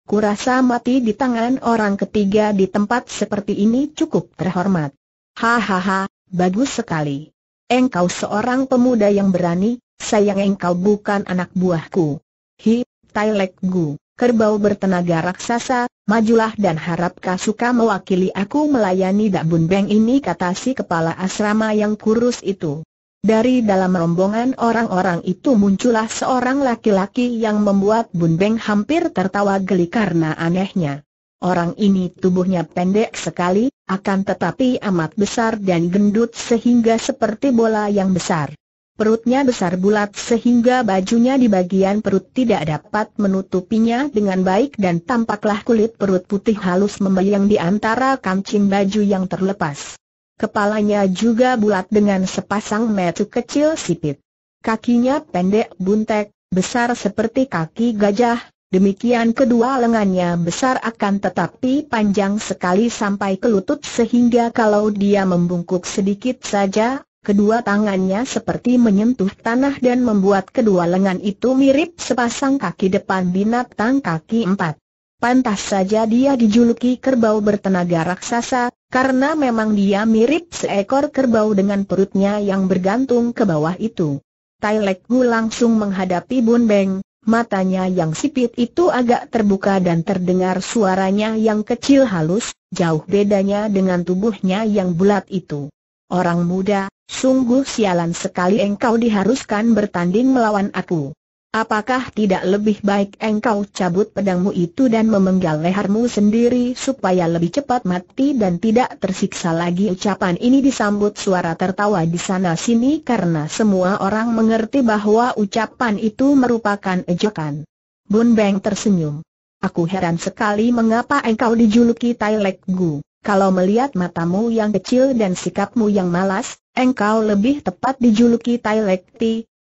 Kurasa mati di tangan orang ketiga di tempat seperti ini cukup terhormat. Hahaha, bagus sekali. Engkau seorang pemuda yang berani, sayang engkau bukan anak buahku. Hi, Tailek Gu kerbau bertenaga raksasa, majulah dan harapkah suka mewakili aku melayani Dak Bun Beng ini kata si kepala asrama yang kurus itu. Dari dalam rombongan orang-orang itu muncullah seorang laki-laki yang membuat Bun Beng hampir tertawa geli karena anehnya. Orang ini tubuhnya pendek sekali, akan tetapi amat besar dan gendut sehingga seperti bola yang besar. Perutnya besar bulat sehingga bajunya di bagian perut tidak dapat menutupinya dengan baik dan tampaklah kulit perut putih halus membayang di antara kancing baju yang terlepas. Kepalanya juga bulat dengan sepasang mata kecil sipit. Kakinya pendek buntek, besar seperti kaki gajah, demikian kedua lengannya besar akan tetapi panjang sekali sampai ke lutut sehingga kalau dia membungkuk sedikit saja, kedua tangannya seperti menyentuh tanah dan membuat kedua lengan itu mirip sepasang kaki depan binatang kaki empat. Pantas saja dia dijuluki kerbau bertenaga raksasa, karena memang dia mirip seekor kerbau dengan perutnya yang bergantung ke bawah itu. Tai Lek Gu langsung menghadapi Bun Beng, Matanya yang sipit itu agak terbuka dan terdengar suaranya yang kecil halus, jauh bedanya dengan tubuhnya yang bulat itu. Orang muda, sungguh sialan sekali engkau diharuskan bertanding melawan aku. Apakah tidak lebih baik engkau cabut pedangmu itu dan memenggal lehermu sendiri supaya lebih cepat mati dan tidak tersiksa lagi ucapan ini disambut suara tertawa di sana-sini karena semua orang mengerti bahwa ucapan itu merupakan ejekan. Bun Beng tersenyum. Aku heran sekali mengapa engkau dijuluki Tai Lek Gu. Kalau melihat matamu yang kecil dan sikapmu yang malas, engkau lebih tepat dijuluki Tai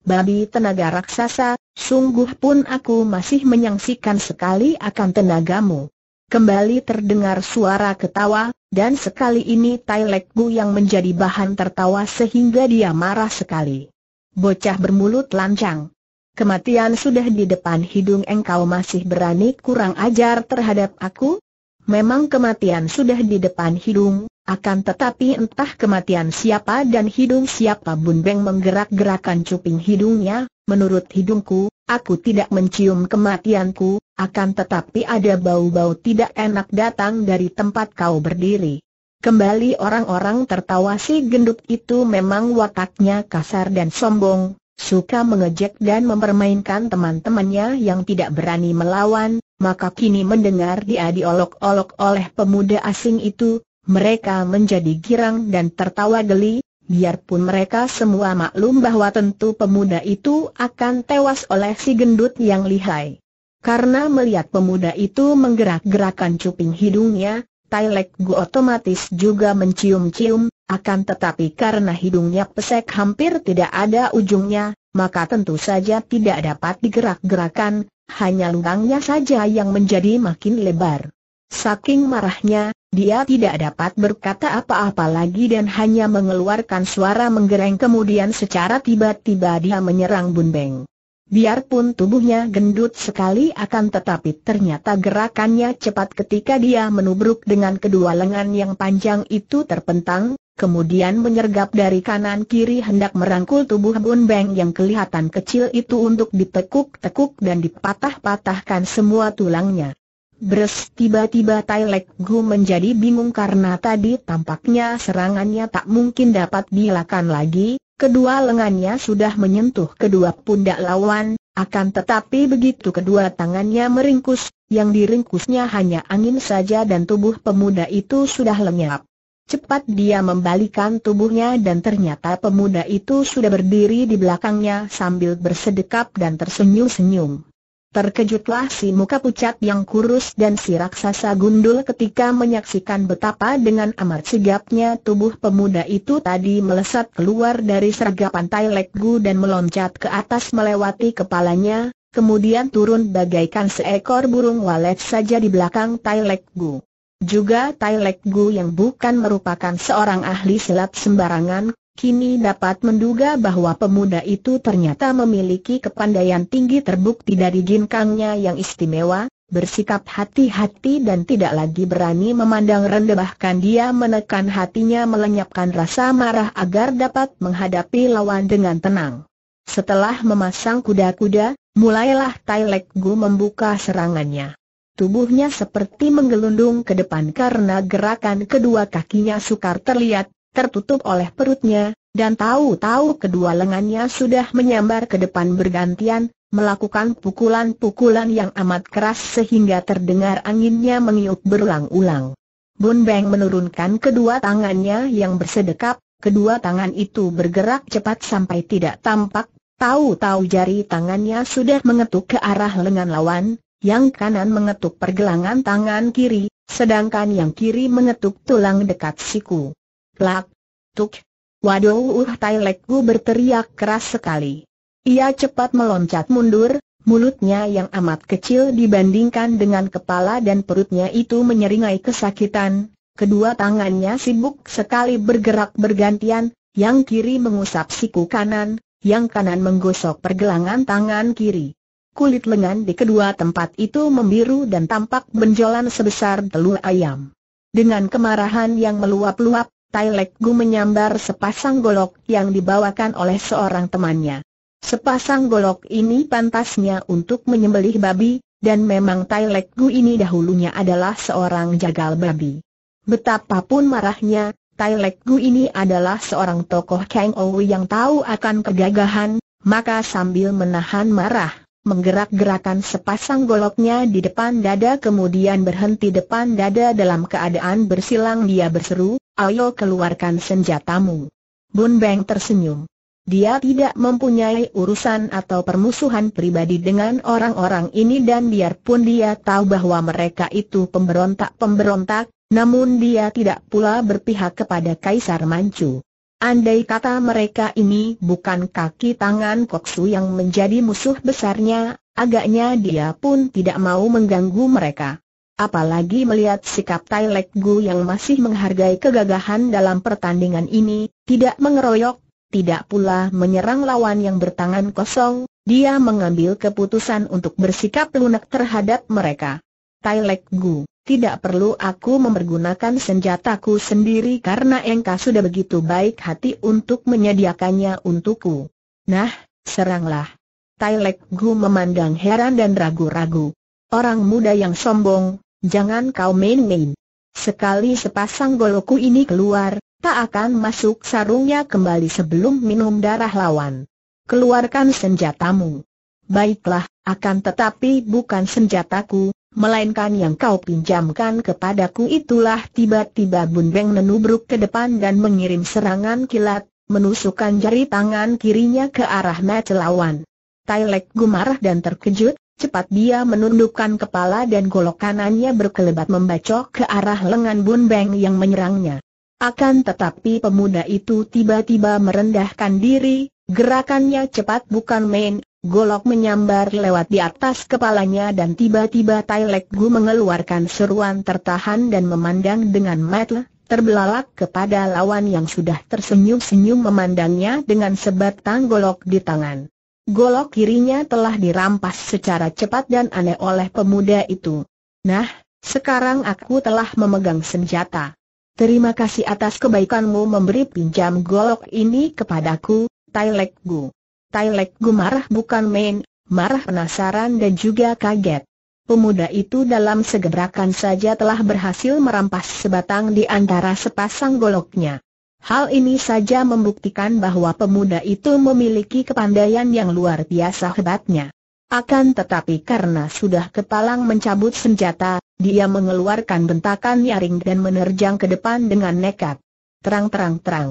babi tenaga raksasa, sungguh pun aku masih menyangsikan sekali akan tenagamu. Kembali terdengar suara ketawa, dan sekali ini Tai yang menjadi bahan tertawa sehingga dia marah sekali. Bocah bermulut lancang. Kematian sudah di depan hidung engkau masih berani kurang ajar terhadap aku? Memang kematian sudah di depan hidung, akan tetapi entah kematian siapa dan hidung siapa Bun Beng menggerak-gerakan cuping hidungnya, menurut hidungku, aku tidak mencium kematianku, akan tetapi ada bau-bau tidak enak datang dari tempat kau berdiri. Kembali orang-orang tertawa si gendut itu memang wataknya kasar dan sombong, suka mengejek dan mempermainkan teman-temannya yang tidak berani melawan, maka kini mendengar dia diolok-olok oleh pemuda asing itu, mereka menjadi girang dan tertawa geli, biarpun mereka semua maklum bahwa tentu pemuda itu akan tewas oleh si gendut yang lihai. Karena melihat pemuda itu menggerak-gerakan cuping hidungnya, Tailek Gu otomatis juga mencium-cium, akan tetapi karena hidungnya pesek hampir tidak ada ujungnya, maka tentu saja tidak dapat digerak-gerakan, hanya lenggangnya saja yang menjadi makin lebar. Saking marahnya, dia tidak dapat berkata apa-apa lagi dan hanya mengeluarkan suara menggereng kemudian secara tiba-tiba dia menyerang Bun Beng. Biarpun tubuhnya gendut sekali akan tetapi ternyata gerakannya cepat ketika dia menubruk dengan kedua lengan yang panjang itu terpentang, kemudian menyergap dari kanan kiri hendak merangkul tubuh Bun Beng yang kelihatan kecil itu untuk ditekuk-tekuk dan dipatah-patahkan semua tulangnya. Bres tiba-tiba Tai Lek Gu menjadi bingung karena tadi tampaknya serangannya tak mungkin dapat dilakukan lagi, kedua lengannya sudah menyentuh kedua pundak lawan, akan tetapi begitu kedua tangannya meringkus, yang diringkusnya hanya angin saja dan tubuh pemuda itu sudah lenyap. Cepat dia membalikan tubuhnya dan ternyata pemuda itu sudah berdiri di belakangnya sambil bersedekap dan tersenyum-senyum. Terkejutlah si muka pucat yang kurus dan si raksasa gundul ketika menyaksikan betapa dengan amat sigapnya tubuh pemuda itu tadi melesat keluar dari sergapan Tai Gu dan meloncat ke atas melewati kepalanya, kemudian turun bagaikan seekor burung walet saja di belakang Tai Gu. Juga Tai Lek Gu yang bukan merupakan seorang ahli silat sembarangan, kini dapat menduga bahwa pemuda itu ternyata memiliki kepandaian tinggi terbukti dari ginkangnya yang istimewa, bersikap hati-hati dan tidak lagi berani memandang rendah bahkan dia menekan hatinya melenyapkan rasa marah agar dapat menghadapi lawan dengan tenang. Setelah memasang kuda-kuda, mulailah Tai Lek Gu membuka serangannya. Tubuhnya seperti menggelundung ke depan karena gerakan kedua kakinya sukar terlihat, tertutup oleh perutnya, dan tahu-tahu kedua lengannya sudah menyambar ke depan bergantian, melakukan pukulan-pukulan yang amat keras sehingga terdengar anginnya mengiup berulang-ulang. Bun Beng menurunkan kedua tangannya yang bersedekap, kedua tangan itu bergerak cepat sampai tidak tampak, tahu-tahu jari tangannya sudah mengetuk ke arah lengan lawan, yang kanan mengetuk pergelangan tangan kiri, sedangkan yang kiri mengetuk tulang dekat siku. Plak, tuk, waduh uh tai lekku berteriak keras sekali. Ia cepat meloncat mundur, mulutnya yang amat kecil dibandingkan dengan kepala dan perutnya itu menyeringai kesakitan. Kedua tangannya sibuk sekali bergerak bergantian, yang kiri mengusap siku kanan, yang kanan menggosok pergelangan tangan kiri kulit lengan di kedua tempat itu membiru dan tampak benjolan sebesar telur ayam. Dengan kemarahan yang meluap-luap, Tai Lek Gu menyambar sepasang golok yang dibawakan oleh seorang temannya. Sepasang golok ini pantasnya untuk menyembelih babi, dan memang Tai Lek Gu ini dahulunya adalah seorang jagal babi. Betapapun marahnya, Tai Lek Gu ini adalah seorang tokoh Kang Ou yang tahu akan kegagahan, maka sambil menahan marah, menggerak-gerakan sepasang goloknya di depan dada kemudian berhenti depan dada dalam keadaan bersilang dia berseru, ayo keluarkan senjatamu. Bun Beng tersenyum. Dia tidak mempunyai urusan atau permusuhan pribadi dengan orang-orang ini dan biarpun dia tahu bahwa mereka itu pemberontak-pemberontak, namun dia tidak pula berpihak kepada Kaisar Manchu. Andai kata mereka ini bukan kaki tangan Koksu yang menjadi musuh besarnya, agaknya dia pun tidak mau mengganggu mereka. Apalagi melihat sikap Tai Lek Gu yang masih menghargai kegagahan dalam pertandingan ini, tidak mengeroyok, tidak pula menyerang lawan yang bertangan kosong, dia mengambil keputusan untuk bersikap lunak terhadap mereka. Tai Lek Gu tidak perlu aku mempergunakan senjataku sendiri karena engkau sudah begitu baik hati untuk menyediakannya untukku. Nah, seranglah. Tailek Gu memandang heran dan ragu-ragu. Orang muda yang sombong, jangan kau main-main. Sekali sepasang goloku ini keluar, tak akan masuk sarungnya kembali sebelum minum darah lawan. Keluarkan senjatamu. Baiklah, akan tetapi bukan senjataku, melainkan yang kau pinjamkan kepadaku itulah tiba-tiba Bun Beng menubruk ke depan dan mengirim serangan kilat, menusukkan jari tangan kirinya ke arah mata lawan. Tailek gumarah dan terkejut, cepat dia menundukkan kepala dan golok kanannya berkelebat membacok ke arah lengan Bun Beng yang menyerangnya. Akan tetapi pemuda itu tiba-tiba merendahkan diri, gerakannya cepat bukan main, Golok menyambar lewat di atas kepalanya dan tiba-tiba Tai Gu mengeluarkan seruan tertahan dan memandang dengan mata terbelalak kepada lawan yang sudah tersenyum-senyum memandangnya dengan sebatang golok di tangan. Golok kirinya telah dirampas secara cepat dan aneh oleh pemuda itu. Nah, sekarang aku telah memegang senjata. Terima kasih atas kebaikanmu memberi pinjam golok ini kepadaku, Tai Gu. Tailek gumarah bukan main, marah penasaran dan juga kaget. Pemuda itu dalam segebrakan saja telah berhasil merampas sebatang di antara sepasang goloknya. Hal ini saja membuktikan bahwa pemuda itu memiliki kepandaian yang luar biasa hebatnya. Akan tetapi karena sudah kepalang mencabut senjata, dia mengeluarkan bentakan nyaring dan menerjang ke depan dengan nekat. Terang-terang terang.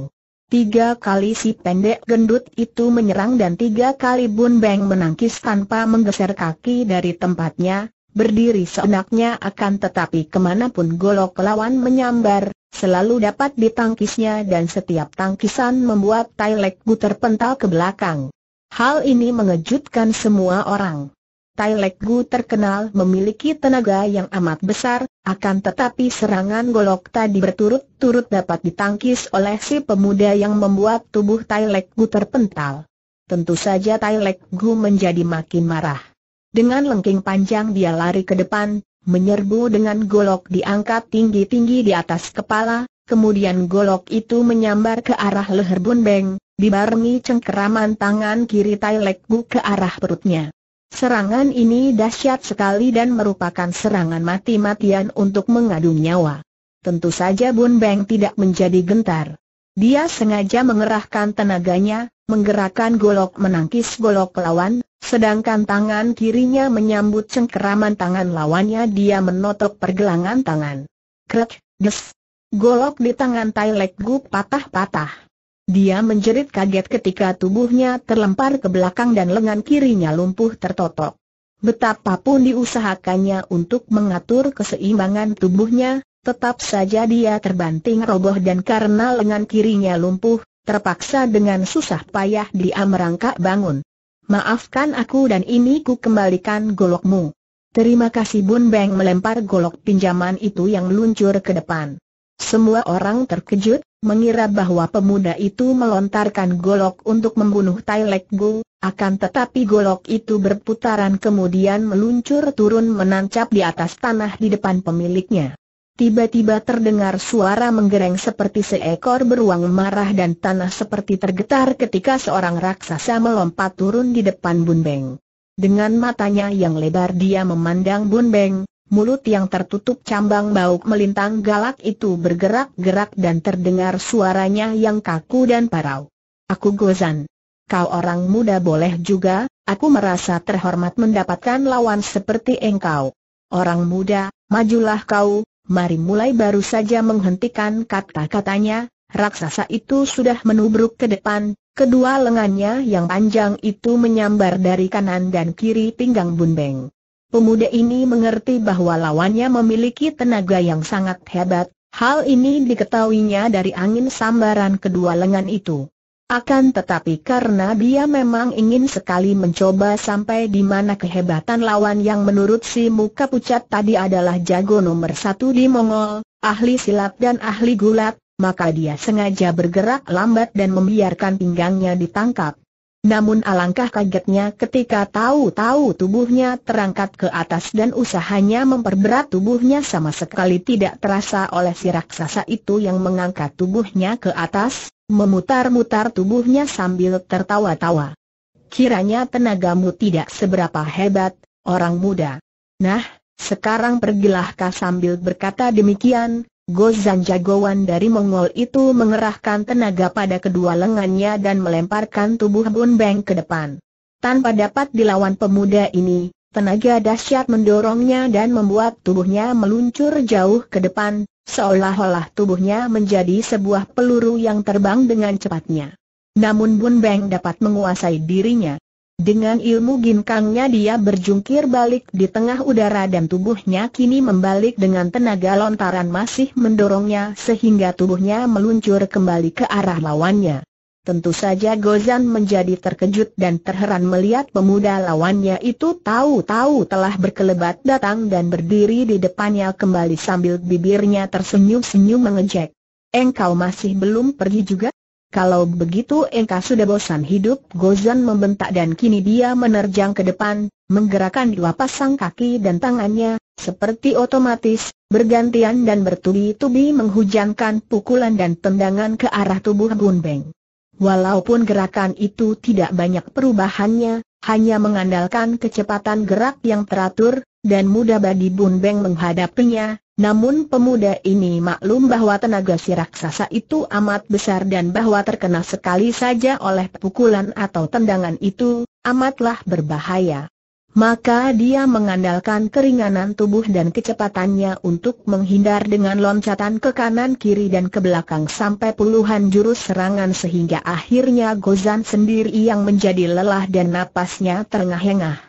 Tiga kali si pendek gendut itu menyerang dan tiga kali Bun Beng menangkis tanpa menggeser kaki dari tempatnya, berdiri seenaknya akan tetapi kemanapun golok lawan menyambar, selalu dapat ditangkisnya dan setiap tangkisan membuat Tai Lek Bu terpental ke belakang. Hal ini mengejutkan semua orang. Tai Lek Gu terkenal memiliki tenaga yang amat besar, akan tetapi serangan golok tadi berturut-turut dapat ditangkis oleh si pemuda yang membuat tubuh Tai Lek Gu terpental. Tentu saja Tai Lek Gu menjadi makin marah. Dengan lengking panjang dia lari ke depan, menyerbu dengan golok diangkat tinggi-tinggi di atas kepala, kemudian golok itu menyambar ke arah leher Bun Beng, dibarengi cengkeraman tangan kiri Tai Lek Gu ke arah perutnya. Serangan ini dahsyat sekali dan merupakan serangan mati-matian untuk mengadu nyawa. Tentu saja Bun Beng tidak menjadi gentar. Dia sengaja mengerahkan tenaganya, menggerakkan golok menangkis golok lawan, sedangkan tangan kirinya menyambut cengkeraman tangan lawannya dia menotok pergelangan tangan. Krek, des. Golok di tangan Tai Lek Gu patah-patah. Dia menjerit kaget ketika tubuhnya terlempar ke belakang dan lengan kirinya lumpuh tertotok. Betapapun diusahakannya untuk mengatur keseimbangan tubuhnya, tetap saja dia terbanting roboh dan karena lengan kirinya lumpuh, terpaksa dengan susah payah dia merangkak bangun. Maafkan aku dan ini ku kembalikan golokmu. Terima kasih Bun Beng melempar golok pinjaman itu yang meluncur ke depan. Semua orang terkejut, mengira bahwa pemuda itu melontarkan golok untuk membunuh Tai Lek Gu, akan tetapi golok itu berputaran kemudian meluncur turun menancap di atas tanah di depan pemiliknya. Tiba-tiba terdengar suara menggereng seperti seekor beruang marah dan tanah seperti tergetar ketika seorang raksasa melompat turun di depan Bun Beng. Dengan matanya yang lebar dia memandang Bun Beng, mulut yang tertutup cambang bauk melintang galak itu bergerak-gerak dan terdengar suaranya yang kaku dan parau. Aku Gozan. Kau orang muda boleh juga, aku merasa terhormat mendapatkan lawan seperti engkau. Orang muda, majulah kau, mari mulai baru saja menghentikan kata-katanya, raksasa itu sudah menubruk ke depan, kedua lengannya yang panjang itu menyambar dari kanan dan kiri pinggang Bunbeng. Pemuda ini mengerti bahwa lawannya memiliki tenaga yang sangat hebat, hal ini diketahuinya dari angin sambaran kedua lengan itu. Akan tetapi karena dia memang ingin sekali mencoba sampai di mana kehebatan lawan yang menurut si muka pucat tadi adalah jago nomor satu di Mongol, ahli silat dan ahli gulat, maka dia sengaja bergerak lambat dan membiarkan pinggangnya ditangkap. Namun alangkah kagetnya ketika tahu-tahu tubuhnya terangkat ke atas dan usahanya memperberat tubuhnya sama sekali tidak terasa oleh si raksasa itu yang mengangkat tubuhnya ke atas, memutar-mutar tubuhnya sambil tertawa-tawa. Kiranya tenagamu tidak seberapa hebat, orang muda. Nah, sekarang pergilah kah sambil berkata demikian, Gozan jagoan dari Mongol itu mengerahkan tenaga pada kedua lengannya dan melemparkan tubuh Bun Beng ke depan. Tanpa dapat dilawan pemuda ini, tenaga dahsyat mendorongnya dan membuat tubuhnya meluncur jauh ke depan, seolah-olah tubuhnya menjadi sebuah peluru yang terbang dengan cepatnya. Namun Bun Beng dapat menguasai dirinya, dengan ilmu ginkangnya dia berjungkir balik di tengah udara dan tubuhnya kini membalik dengan tenaga lontaran masih mendorongnya sehingga tubuhnya meluncur kembali ke arah lawannya. Tentu saja Gozan menjadi terkejut dan terheran melihat pemuda lawannya itu tahu-tahu telah berkelebat datang dan berdiri di depannya kembali sambil bibirnya tersenyum-senyum mengejek. Engkau masih belum pergi juga? Kalau begitu Engkau sudah bosan hidup, Gozan membentak dan kini dia menerjang ke depan, menggerakkan dua pasang kaki dan tangannya, seperti otomatis, bergantian dan bertubi-tubi menghujankan pukulan dan tendangan ke arah tubuh Gunbeng. Walaupun gerakan itu tidak banyak perubahannya, hanya mengandalkan kecepatan gerak yang teratur, dan mudah bagi Bun Beng menghadapinya, namun pemuda ini maklum bahwa tenaga si raksasa itu amat besar dan bahwa terkena sekali saja oleh pukulan atau tendangan itu, amatlah berbahaya. Maka dia mengandalkan keringanan tubuh dan kecepatannya untuk menghindar dengan loncatan ke kanan kiri dan ke belakang sampai puluhan jurus serangan sehingga akhirnya Gozan sendiri yang menjadi lelah dan napasnya terengah-engah.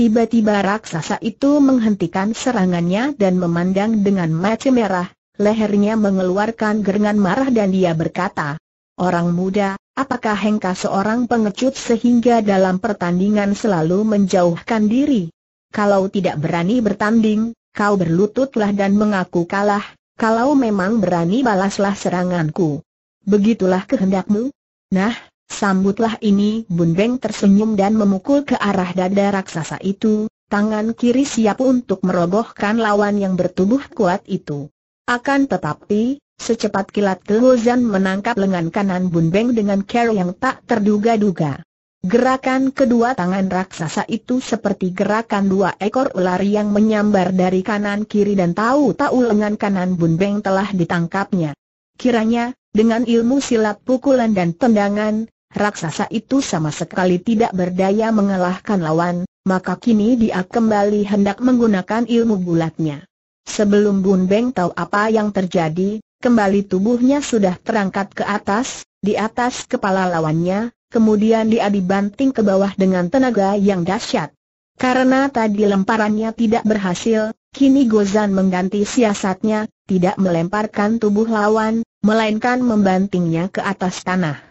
Tiba-tiba raksasa itu menghentikan serangannya dan memandang dengan mata merah, lehernya mengeluarkan gerengan marah dan dia berkata, Orang muda, apakah Hengka seorang pengecut sehingga dalam pertandingan selalu menjauhkan diri? Kalau tidak berani bertanding, kau berlututlah dan mengaku kalah, kalau memang berani balaslah seranganku. Begitulah kehendakmu? Nah, Sambutlah ini, Bun Beng tersenyum dan memukul ke arah dada raksasa itu, tangan kiri siap untuk merobohkan lawan yang bertubuh kuat itu. Akan tetapi, secepat kilat Kelozan menangkap lengan kanan Bun Beng dengan cara yang tak terduga-duga. Gerakan kedua tangan raksasa itu seperti gerakan dua ekor ular yang menyambar dari kanan kiri dan tahu-tahu lengan kanan Bun Beng telah ditangkapnya. Kiranya, dengan ilmu silat pukulan dan tendangan, raksasa itu sama sekali tidak berdaya mengalahkan lawan, maka kini dia kembali hendak menggunakan ilmu bulatnya. Sebelum Bun Beng tahu apa yang terjadi, kembali tubuhnya sudah terangkat ke atas, di atas kepala lawannya, kemudian dia dibanting ke bawah dengan tenaga yang dahsyat. Karena tadi lemparannya tidak berhasil, kini Gozan mengganti siasatnya, tidak melemparkan tubuh lawan, melainkan membantingnya ke atas tanah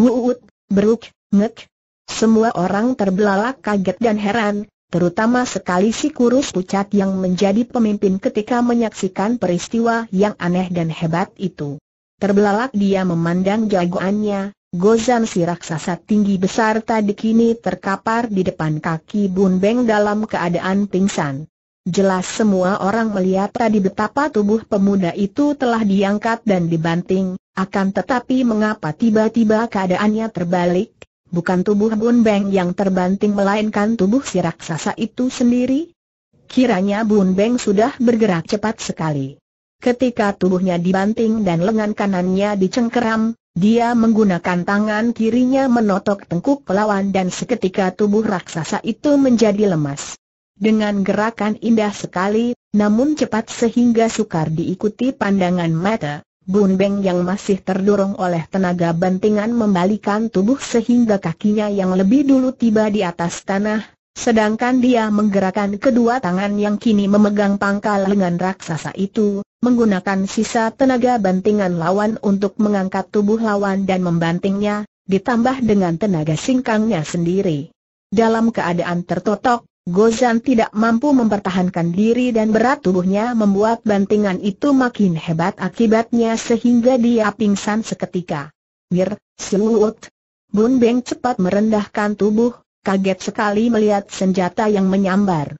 wuut, beruk, ngek. Semua orang terbelalak kaget dan heran, terutama sekali si kurus pucat yang menjadi pemimpin ketika menyaksikan peristiwa yang aneh dan hebat itu. Terbelalak dia memandang jagoannya, Gozan si raksasa tinggi besar tadi kini terkapar di depan kaki Bun Beng dalam keadaan pingsan. Jelas semua orang melihat tadi betapa tubuh pemuda itu telah diangkat dan dibanting, akan tetapi mengapa tiba-tiba keadaannya terbalik? Bukan tubuh Bun Beng yang terbanting melainkan tubuh si raksasa itu sendiri? Kiranya Bun Beng sudah bergerak cepat sekali. Ketika tubuhnya dibanting dan lengan kanannya dicengkeram, dia menggunakan tangan kirinya menotok tengkuk lawan dan seketika tubuh raksasa itu menjadi lemas. Dengan gerakan indah sekali, namun cepat sehingga sukar diikuti pandangan mata, Bun Beng yang masih terdorong oleh tenaga bantingan membalikan tubuh sehingga kakinya yang lebih dulu tiba di atas tanah, sedangkan dia menggerakkan kedua tangan yang kini memegang pangkal lengan raksasa itu, menggunakan sisa tenaga bantingan lawan untuk mengangkat tubuh lawan dan membantingnya, ditambah dengan tenaga singkangnya sendiri. Dalam keadaan tertotok, Gozan tidak mampu mempertahankan diri dan berat tubuhnya membuat bantingan itu makin hebat akibatnya sehingga dia pingsan seketika. Mir, siluut. Bun Beng cepat merendahkan tubuh, kaget sekali melihat senjata yang menyambar.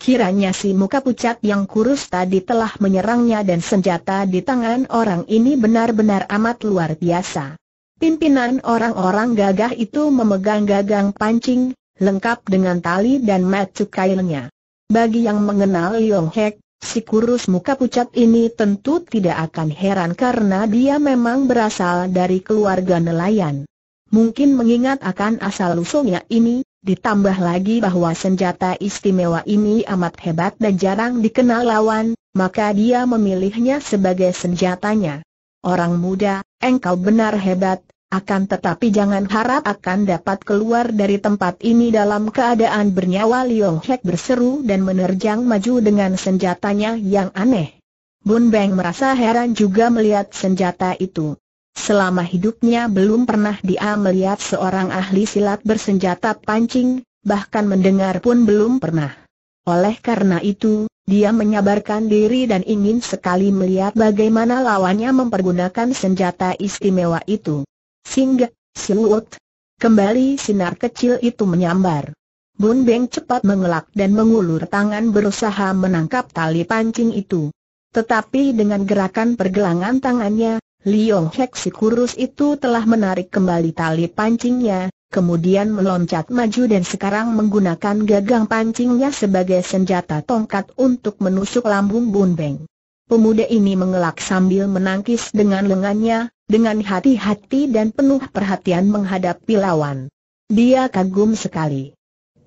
Kiranya si muka pucat yang kurus tadi telah menyerangnya dan senjata di tangan orang ini benar-benar amat luar biasa. Pimpinan orang-orang gagah itu memegang gagang pancing, lengkap dengan tali dan matu kailnya. Bagi yang mengenal Yong Hek, si kurus muka pucat ini tentu tidak akan heran karena dia memang berasal dari keluarga nelayan. Mungkin mengingat akan asal-usulnya ini, ditambah lagi bahwa senjata istimewa ini amat hebat dan jarang dikenal lawan, maka dia memilihnya sebagai senjatanya. Orang muda, engkau benar hebat, akan tetapi jangan harap akan dapat keluar dari tempat ini dalam keadaan bernyawa Liong Hek berseru dan menerjang maju dengan senjatanya yang aneh. Bun Beng merasa heran juga melihat senjata itu. Selama hidupnya belum pernah dia melihat seorang ahli silat bersenjata pancing, bahkan mendengar pun belum pernah. Oleh karena itu, dia menyabarkan diri dan ingin sekali melihat bagaimana lawannya mempergunakan senjata istimewa itu. Singgah, siluet Kembali sinar kecil itu menyambar. Bun Beng cepat mengelak dan mengulur tangan berusaha menangkap tali pancing itu. Tetapi dengan gerakan pergelangan tangannya, Liong Hek si kurus itu telah menarik kembali tali pancingnya, kemudian meloncat maju dan sekarang menggunakan gagang pancingnya sebagai senjata tongkat untuk menusuk lambung Bun Beng. Pemuda ini mengelak sambil menangkis dengan lengannya, dengan hati-hati dan penuh perhatian menghadapi lawan. Dia kagum sekali.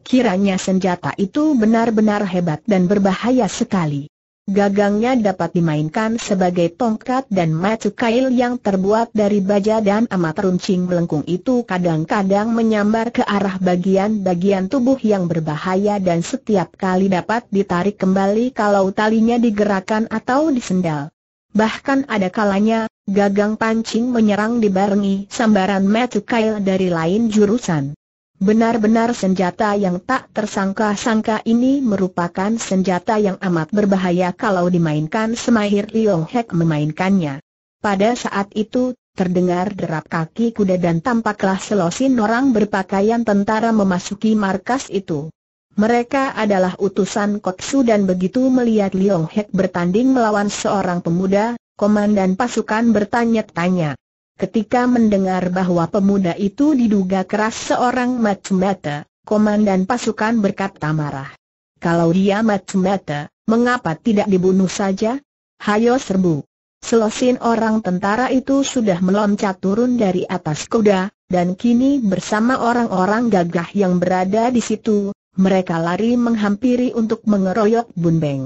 Kiranya senjata itu benar-benar hebat dan berbahaya sekali. Gagangnya dapat dimainkan sebagai tongkat dan macu kail yang terbuat dari baja dan amat runcing melengkung itu kadang-kadang menyambar ke arah bagian-bagian tubuh yang berbahaya dan setiap kali dapat ditarik kembali kalau talinya digerakkan atau disendal. Bahkan ada kalanya, Gagang pancing menyerang dibarengi sambaran metukail dari lain jurusan. Benar-benar senjata yang tak tersangka-sangka ini merupakan senjata yang amat berbahaya kalau dimainkan semahir Liong Hek memainkannya. Pada saat itu, terdengar derap kaki kuda dan tampaklah selosin orang berpakaian tentara memasuki markas itu. Mereka adalah utusan Kotsu dan begitu melihat Liong Hek bertanding melawan seorang pemuda, komandan pasukan bertanya-tanya. Ketika mendengar bahwa pemuda itu diduga keras seorang Matsumata, komandan pasukan berkata marah. Kalau dia Matsumata, mengapa tidak dibunuh saja? Hayo serbu. Selosin orang tentara itu sudah meloncat turun dari atas kuda, dan kini bersama orang-orang gagah yang berada di situ, mereka lari menghampiri untuk mengeroyok Bun Beng.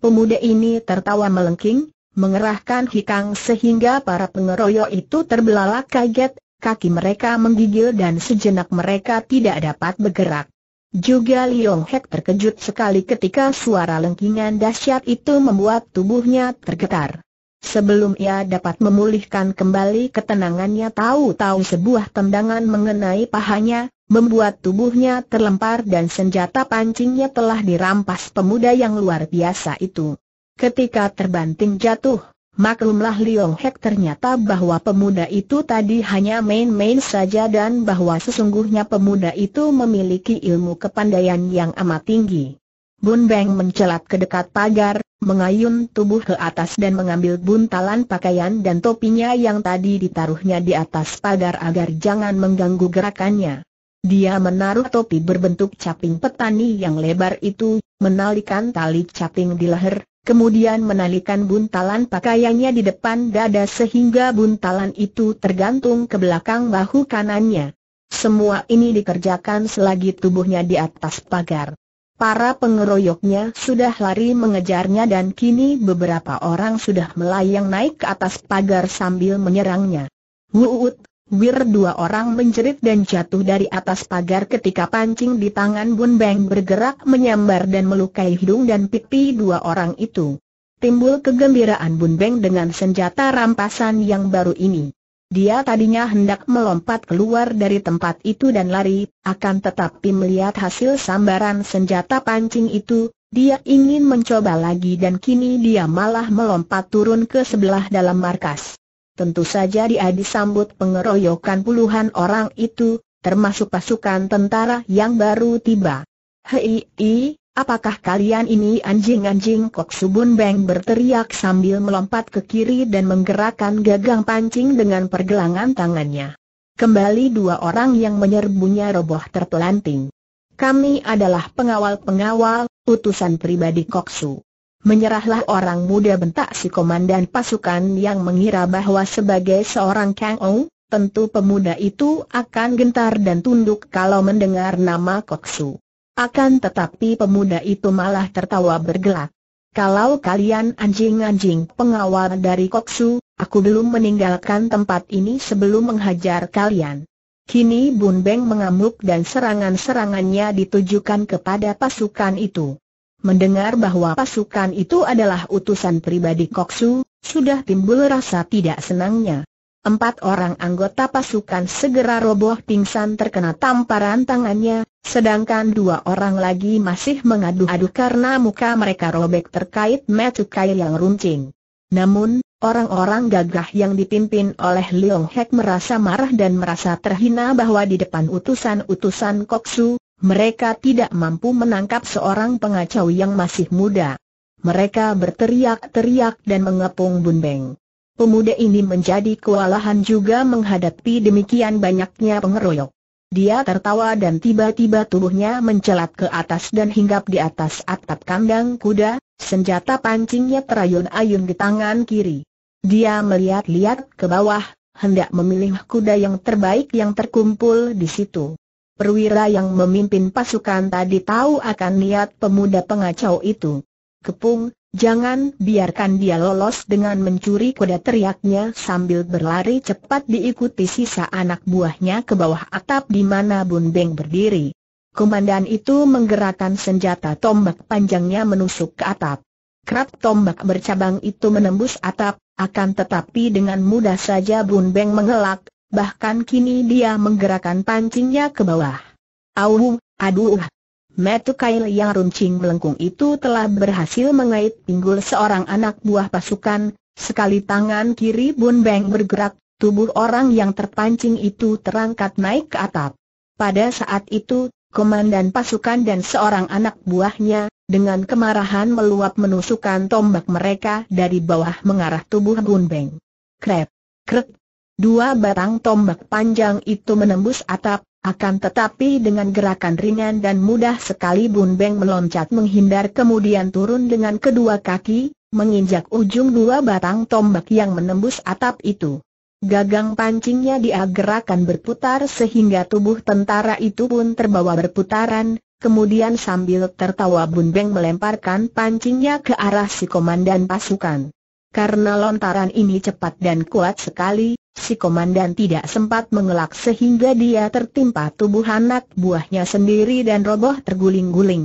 Pemuda ini tertawa melengking, mengerahkan hikang sehingga para pengeroyok itu terbelalak kaget, kaki mereka menggigil dan sejenak mereka tidak dapat bergerak. Juga Liong Hek terkejut sekali ketika suara lengkingan dahsyat itu membuat tubuhnya tergetar. Sebelum ia dapat memulihkan kembali ketenangannya tahu-tahu sebuah tendangan mengenai pahanya, membuat tubuhnya terlempar dan senjata pancingnya telah dirampas pemuda yang luar biasa itu. Ketika terbanting jatuh, maklumlah Liong Hek ternyata bahwa pemuda itu tadi hanya main-main saja dan bahwa sesungguhnya pemuda itu memiliki ilmu kepandaian yang amat tinggi. Bun Beng mencelat ke dekat pagar, mengayun tubuh ke atas dan mengambil buntalan pakaian dan topinya yang tadi ditaruhnya di atas pagar agar jangan mengganggu gerakannya. Dia menaruh topi berbentuk caping petani yang lebar itu, menalikan tali caping di leher, kemudian menalikan buntalan pakaiannya di depan dada sehingga buntalan itu tergantung ke belakang bahu kanannya. Semua ini dikerjakan selagi tubuhnya di atas pagar. Para pengeroyoknya sudah lari mengejarnya dan kini beberapa orang sudah melayang naik ke atas pagar sambil menyerangnya. Wuut, Wir dua orang menjerit dan jatuh dari atas pagar ketika pancing di tangan Bun Beng bergerak menyambar dan melukai hidung dan pipi dua orang itu. Timbul kegembiraan Bun Beng dengan senjata rampasan yang baru ini. Dia tadinya hendak melompat keluar dari tempat itu dan lari, akan tetapi melihat hasil sambaran senjata pancing itu, dia ingin mencoba lagi dan kini dia malah melompat turun ke sebelah dalam markas. Tentu saja dia disambut pengeroyokan puluhan orang itu, termasuk pasukan tentara yang baru tiba. Hei, hei, apakah kalian ini anjing-anjing kok subun beng berteriak sambil melompat ke kiri dan menggerakkan gagang pancing dengan pergelangan tangannya. Kembali dua orang yang menyerbunya roboh terpelanting. Kami adalah pengawal-pengawal, utusan pribadi Koksu. Menyerahlah orang muda bentak si komandan pasukan yang mengira bahwa sebagai seorang Kang Ong, tentu pemuda itu akan gentar dan tunduk kalau mendengar nama Koksu. Akan tetapi pemuda itu malah tertawa bergelak. Kalau kalian anjing-anjing pengawal dari Koksu, aku belum meninggalkan tempat ini sebelum menghajar kalian. Kini Bun Beng mengamuk dan serangan-serangannya ditujukan kepada pasukan itu. Mendengar bahwa pasukan itu adalah utusan pribadi Koksu, sudah timbul rasa tidak senangnya. Empat orang anggota pasukan segera roboh pingsan terkena tamparan tangannya, sedangkan dua orang lagi masih mengadu-adu karena muka mereka robek terkait mecukai yang runcing. Namun, Orang-orang gagah yang dipimpin oleh Leong Hek merasa marah dan merasa terhina bahwa di depan utusan-utusan Koksu, mereka tidak mampu menangkap seorang pengacau yang masih muda. Mereka berteriak-teriak dan mengepung Bun Beng. Pemuda ini menjadi kewalahan juga menghadapi demikian banyaknya pengeroyok. Dia tertawa dan tiba-tiba tubuhnya mencelat ke atas dan hinggap di atas atap kandang kuda, senjata pancingnya terayun-ayun di tangan kiri. Dia melihat-lihat ke bawah, hendak memilih kuda yang terbaik yang terkumpul di situ perwira yang memimpin pasukan tadi tahu akan niat pemuda pengacau itu. Kepung, jangan biarkan dia lolos dengan mencuri kuda teriaknya sambil berlari cepat diikuti sisa anak buahnya ke bawah atap di mana Bun Beng berdiri. Komandan itu menggerakkan senjata tombak panjangnya menusuk ke atap. Kerap tombak bercabang itu menembus atap, akan tetapi dengan mudah saja Bun Beng mengelak, bahkan kini dia menggerakkan pancingnya ke bawah. Auh, aduh. Metukail yang runcing melengkung itu telah berhasil mengait pinggul seorang anak buah pasukan, sekali tangan kiri Bun Beng bergerak, tubuh orang yang terpancing itu terangkat naik ke atap. Pada saat itu, komandan pasukan dan seorang anak buahnya, dengan kemarahan meluap menusukkan tombak mereka dari bawah mengarah tubuh Bun Beng. Krep, krep, Dua batang tombak panjang itu menembus atap, akan tetapi dengan gerakan ringan dan mudah sekali Bun Beng meloncat menghindar kemudian turun dengan kedua kaki, menginjak ujung dua batang tombak yang menembus atap itu. Gagang pancingnya dia gerakan berputar sehingga tubuh tentara itu pun terbawa berputaran, kemudian sambil tertawa Bun Beng melemparkan pancingnya ke arah si komandan pasukan. Karena lontaran ini cepat dan kuat sekali, Si komandan tidak sempat mengelak sehingga dia tertimpa tubuh anak buahnya sendiri dan roboh terguling-guling.